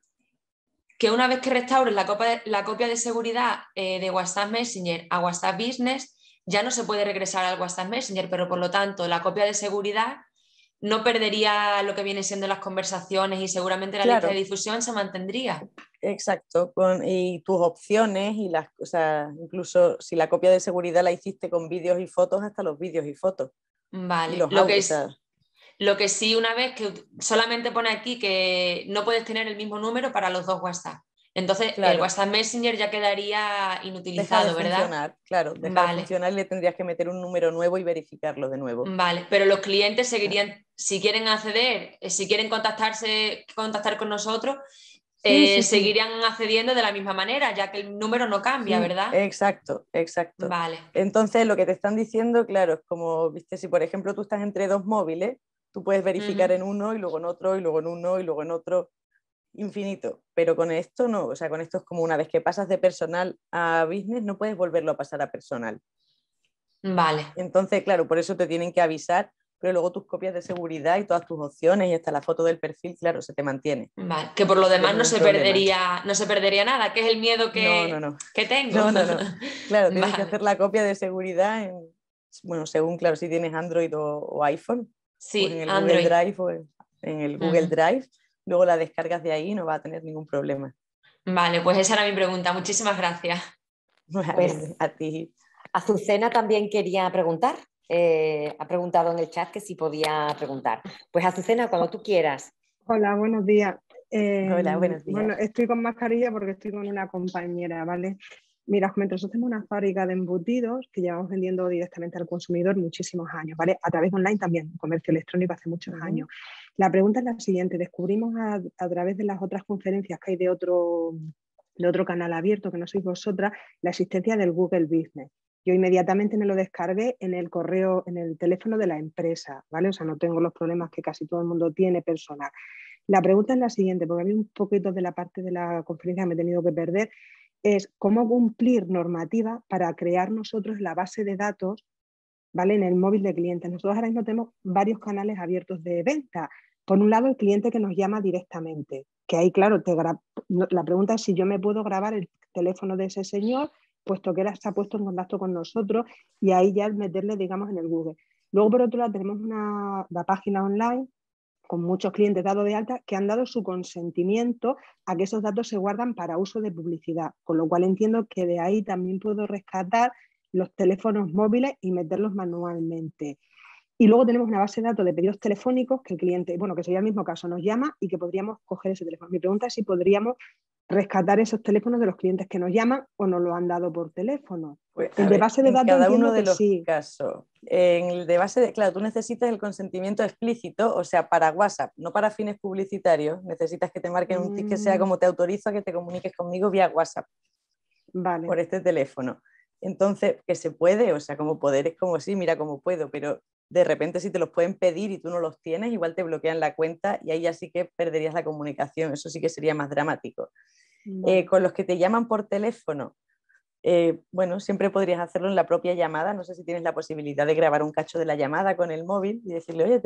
S8: que una vez que restaures la, copia, de seguridad eh, de WhatsApp Messenger a WhatsApp Business, ya no se puede regresar al WhatsApp Messenger, pero por lo tanto la copia de seguridad no perdería lo que viene siendo las conversaciones y seguramente la lista de difusión se mantendría.
S3: Exacto, y tus opciones y las o incluso si la copia de seguridad la hiciste con vídeos y fotos, hasta los vídeos y fotos. Vale, lo, que es,
S8: lo que sí, una vez que solamente pone aquí que no puedes tener el mismo número para los dos WhatsApp. Entonces, el WhatsApp Messenger ya quedaría inutilizado, ¿verdad? de ¿verdad? Funcionar,
S3: claro, deja funcionar le tendrías que meter un número nuevo y verificarlo de nuevo. Vale,
S8: pero los clientes seguirían, si quieren acceder, eh, si quieren contactarse, contactar con nosotros, eh, seguirían accediendo de la misma manera, ya que el número no cambia, ¿verdad?
S3: Exacto, exacto. Vale. Entonces, lo que te están diciendo, claro, es como, viste, si por ejemplo tú estás entre dos móviles, tú puedes verificar en uno y luego en otro y luego en uno y luego en otro infinito, pero con esto no, o sea, con esto es como una vez que pasas de personal a business, no puedes volverlo a pasar a personal. Vale. Entonces, claro, por eso te tienen que avisar, pero luego tus copias de seguridad y todas tus opciones y hasta la foto del perfil, claro, se te mantiene. Vale, que por lo demás no, se perdería,
S8: no se perdería nada, que es el miedo que, no, no, que tengo. No, no, no.
S3: Claro, tienes que hacer la copia de seguridad bueno, según, claro, si tienes Android o, iPhone, sí, pues en el Android. Google Drive o en, el Google Drive luego la descargas de ahí y no va a tener ningún problema.
S8: Vale, pues esa era mi pregunta. Muchísimas gracias.
S1: Pues a ti. Azucena también quería preguntar. Eh, ha preguntado en el chat que si podía preguntar. Pues Azucena, cuando tú quieras.
S9: Hola, buenos días.
S6: Eh, Hola, buenos días. Bueno,
S9: estoy con mascarilla porque estoy con una compañera, ¿vale? Mira, nosotros tenemos una fábrica de embutidos que llevamos vendiendo directamente al consumidor muchísimos años, ¿vale? A través de online también, comercio electrónico hace muchos años. La pregunta es la siguiente. Descubrimos a, través de las otras conferencias que hay de otro, otro canal abierto, que no sois vosotras, la existencia del Google Business. Yo inmediatamente me lo descargué en el correo, en el teléfono de la empresa, ¿vale? O sea, no tengo los problemas que casi todo el mundo tiene personal. La pregunta es la siguiente, porque a mí un poquito de la parte de la conferencia me he tenido que perder, es cómo cumplir normativa para crear nosotros la base de datos, ¿vale? En el móvil de clientes. Nosotros ahora mismo tenemos varios canales abiertos de venta, por un lado, el cliente que nos llama directamente, que ahí, claro, la pregunta es si yo me puedo grabar el teléfono de ese señor, puesto que él está puesto en contacto con nosotros y ahí ya meterle, digamos, en el Google. Luego, por otro lado, tenemos una, la página online con muchos clientes dados de alta que han dado su consentimiento a que esos datos se guardan para uso de publicidad, con lo cual entiendo que de ahí también puedo rescatar los teléfonos móviles y meterlos manualmente. Y luego tenemos una base de datos de pedidos telefónicos que el cliente, bueno, que sería el mismo caso, nos llama y que podríamos coger ese teléfono. Mi pregunta es si podríamos rescatar esos teléfonos de los clientes que nos llaman o nos lo han dado por teléfono. Pues, de base de datos. En cada uno de los
S3: casos. En de base de, claro, tú necesitas el consentimiento explícito, o sea, para WhatsApp, no para fines publicitarios. Necesitas que te marquen un tick que sea mm. como te autorizo a que te comuniques conmigo vía WhatsApp. Vale. Por este teléfono. Entonces, que se puede, o sea, como poder es como sí, mira cómo puedo, pero de repente si te los pueden pedir y tú no los tienes, igual te bloquean la cuenta y ahí ya sí que perderías la comunicación, eso sí que sería más dramático. Eh, con los que te llaman por teléfono, eh, bueno, siempre podrías hacerlo en la propia llamada, no sé si tienes la posibilidad de grabar un cacho de la llamada con el móvil y decirle, oye,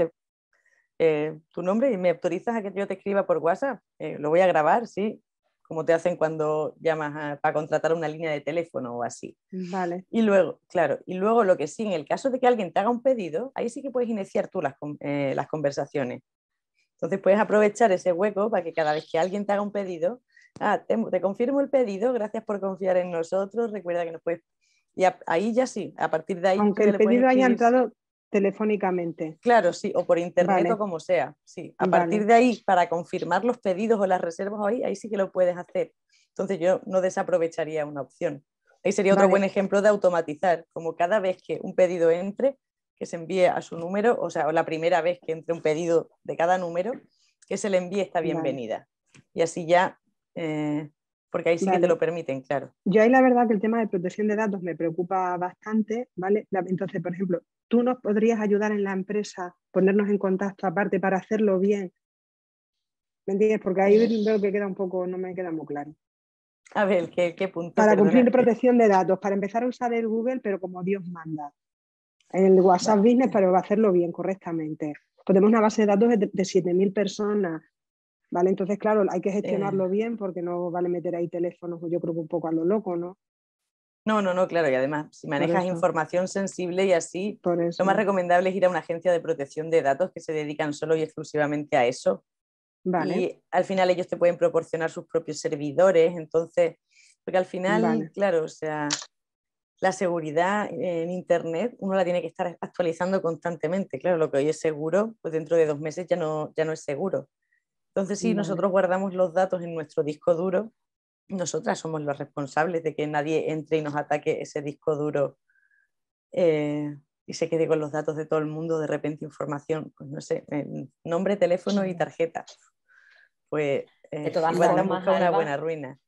S3: eh, tu nombre y me autorizas a que yo te escriba por WhatsApp, lo voy a grabar, sí, como te hacen cuando llamas para contratar una línea de teléfono o así. Vale. Y luego, claro, y luego lo que sí, en el caso de que alguien te haga un pedido, ahí sí que puedes iniciar tú las, eh, conversaciones. Entonces puedes aprovechar ese hueco para que cada vez que alguien te haga un pedido, ah, te, confirmo el pedido, gracias por confiar en nosotros, recuerda que nos puedes... Y ahí ya sí, a partir de ahí... Aunque el pedido haya entrado
S9: telefónicamente.
S3: Claro, sí, o por internet o como sea. Sí. A partir de ahí, para confirmar los pedidos o las reservas ahí, ahí sí que lo puedes hacer. Entonces yo no desaprovecharía una opción. Ahí sería otro buen ejemplo de automatizar, como cada vez que un pedido entre, que se envíe a su número, o sea, la primera vez que entre un pedido de cada número, que se le envíe esta bienvenida. Y así ya eh, porque ahí sí que te lo permiten, claro.
S9: Yo ahí la verdad que el tema de protección de datos me preocupa bastante, ¿vale? Entonces, por ejemplo, tú nos podrías ayudar en la empresa, ponernos en contacto aparte para hacerlo bien. ¿Me entiendes? Porque ahí pues veo que queda un poco, no me queda muy claro.
S3: A ver, ¿qué, qué punto? Para cumplir
S9: protección de datos, para empezar a usar el Google, pero como Dios manda. El WhatsApp Business, pero hacerlo bien, correctamente. Tenemos una base de datos de, de 7.000 personas ¿vale? Entonces, claro, hay que eh. gestionarlo bien porque no vale meter ahí teléfonos, yo creo que un poco a lo loco, ¿no?
S3: No, no, no, claro, y además, si manejas información sensible y así, lo más recomendable es ir a una agencia de protección de datos que se dedican solo y exclusivamente a eso. Vale. Y al final ellos te pueden proporcionar sus propios servidores, entonces, porque al final, claro, o sea, la seguridad en Internet uno la tiene que estar actualizando constantemente. Claro, lo que hoy es seguro, pues dentro de dos meses ya ya no es seguro. Entonces, si nosotros guardamos los datos en nuestro disco duro, nosotras somos los responsables de que nadie entre y nos ataque ese disco duro eh, y se quede con los datos de todo el mundo, de repente información, pues no sé, eh, nombre, teléfono y tarjeta. Pues eh, de todas una buena ruina.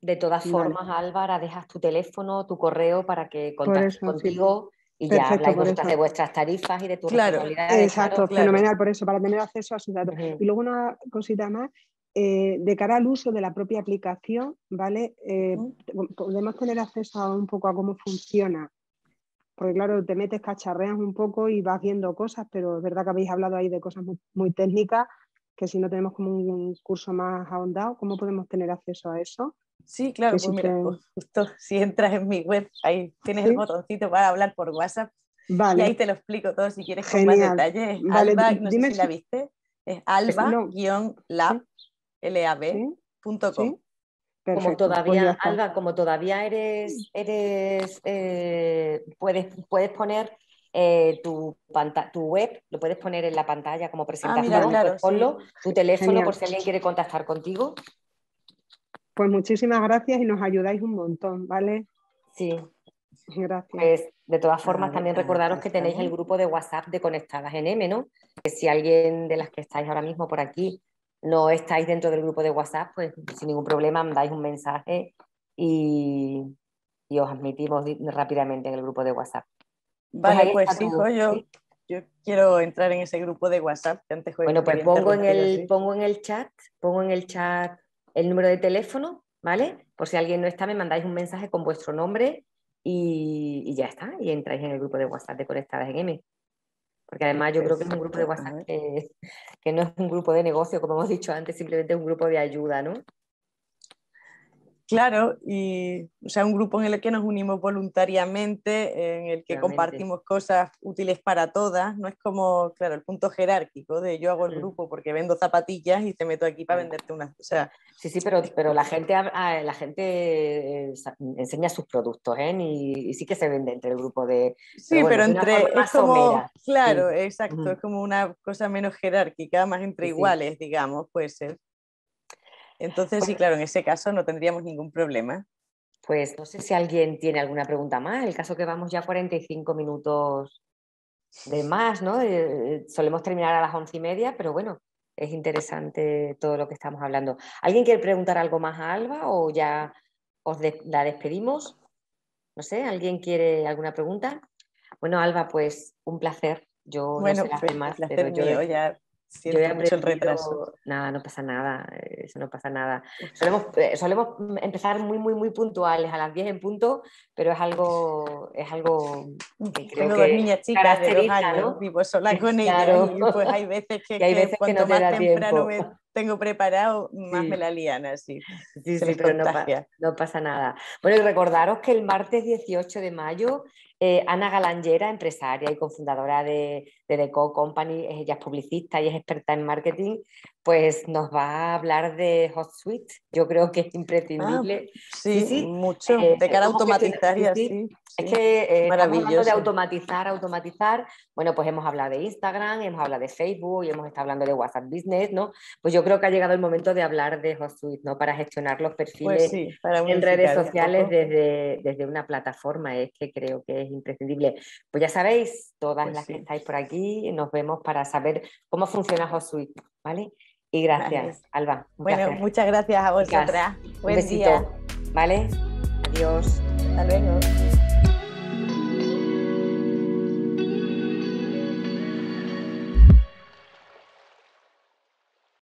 S3: De todas formas,
S1: Álvaro, dejas tu teléfono, tu correo para que contactes contigo y ya habláis de vuestras tarifas y de tu claro, Exacto, fenomenal,
S9: por eso, para tener acceso a sus datos. Y luego una cosita más, eh, de cara al uso de la propia aplicación, ¿vale? Eh, podemos tener acceso a un poco a cómo funciona. Porque claro, te metes, cacharreas un poco y vas viendo cosas, pero es verdad que habéis hablado ahí de cosas muy, técnicas, que si no tenemos como un curso más
S3: ahondado, ¿cómo podemos tener acceso a eso? Sí,
S9: claro, pues mira,
S3: justo si entras en mi web, ahí tienes el botoncito para hablar por WhatsApp. Y ahí te lo explico todo si quieres con más detalles. Alba, no si la viste, es alba-lab.com. como pues todavía, Alba, como todavía eres, eres
S1: eh, puedes, puedes poner eh, tu, web, lo puedes poner en la pantalla como ah, presentación, tu teléfono por si alguien quiere contactar contigo.
S9: Pues muchísimas gracias y nos ayudáis un montón, ¿vale? Sí.
S1: Gracias. Pues, de todas formas, también pues, recordaros que tenéis el grupo de WhatsApp de Conectadas en M, ¿no? Que si alguien de las que estáis ahora mismo por aquí no estáis dentro del grupo de WhatsApp, pues sin ningún problema mandáis un mensaje y, os admitimos rápidamente en el grupo de WhatsApp.
S3: Vale, pues, pues hijo, yo, yo quiero entrar en ese grupo de WhatsApp Bueno, pues pongo en, el,
S1: pongo en el chat, pongo en el chat el número de teléfono, ¿vale? Por si alguien no está, me mandáis un mensaje con vuestro nombre y, ya está, y entráis en el grupo de WhatsApp de Conectadas en M. Porque además yo creo que es un grupo de WhatsApp que, que no es un grupo de negocio, como hemos dicho antes, simplemente es un grupo de ayuda,
S3: ¿no? Claro, y o sea, un grupo en el que nos unimos voluntariamente, en el que compartimos cosas útiles para todas, no es como, claro, el punto jerárquico de yo hago el mm. grupo porque vendo zapatillas y te meto aquí para venderte unas. O sea, sí, sí, pero, pero la gente, ah, la gente eh, enseña sus productos ¿eh?
S1: y, sí que se vende entre el grupo de... Sí, pero, entre... Es como, claro,
S3: exacto, es como una cosa menos jerárquica, más entre iguales, digamos, puede ser. Entonces, sí, claro, en ese caso no tendríamos ningún problema. Pues no sé si alguien tiene alguna
S1: pregunta más. El caso que vamos ya 45 minutos de más, ¿no? Eh, eh, solemos terminar a las once y media, pero bueno, es interesante todo lo que estamos hablando. ¿Alguien quiere preguntar algo más a Alba o ya os la despedimos? No sé, ¿alguien quiere alguna pregunta? Bueno, Alba, pues un placer. Yo bueno, no sé pues, pero yo ya
S4: Siento mucho el retraso.
S1: Nada, no pasa nada, eh, eso no pasa nada. Eh, solemos, empezar muy, muy, muy puntuales, a las 10 en punto, pero es algo, es que creo Tengo que dos niñas chicas de dos años, ¿no? vivo sola con claro. y pues hay veces que, hay veces que cuanto no más temprano me
S3: tengo preparado, más me la lian así. Sí, sí, pero no,
S1: no, pasa nada. Bueno, y recordaros que el martes 18 de mayo eh, Ana Galangera, empresaria y cofundadora de, de co Company, eh, ella es publicista y es experta en marketing, pues nos va a hablar de Hot Suite, Yo creo que es ah, imprescindible. sí, sí, mucho. de eh, cara a automatizar y así. Es que eh, hablando de automatizar, automatizar. Bueno, pues hemos hablado de Instagram, hemos hablado de Facebook y hemos estado hablando de WhatsApp Business, ¿no? Pues yo creo que ha llegado el momento de hablar de Hootsuite, ¿no? Para gestionar los perfiles pues en redes sociales desde, desde una plataforma. Es que creo que es imprescindible. Pues ya sabéis, todas pues las que estáis por aquí, nos vemos para saber cómo funciona Hootsuite, ¿vale? Y gracias, Alba. Bueno, muchas
S3: gracias a vosotras. Buen Un besito, ¿Vale? Adiós.
S4: Hasta luego.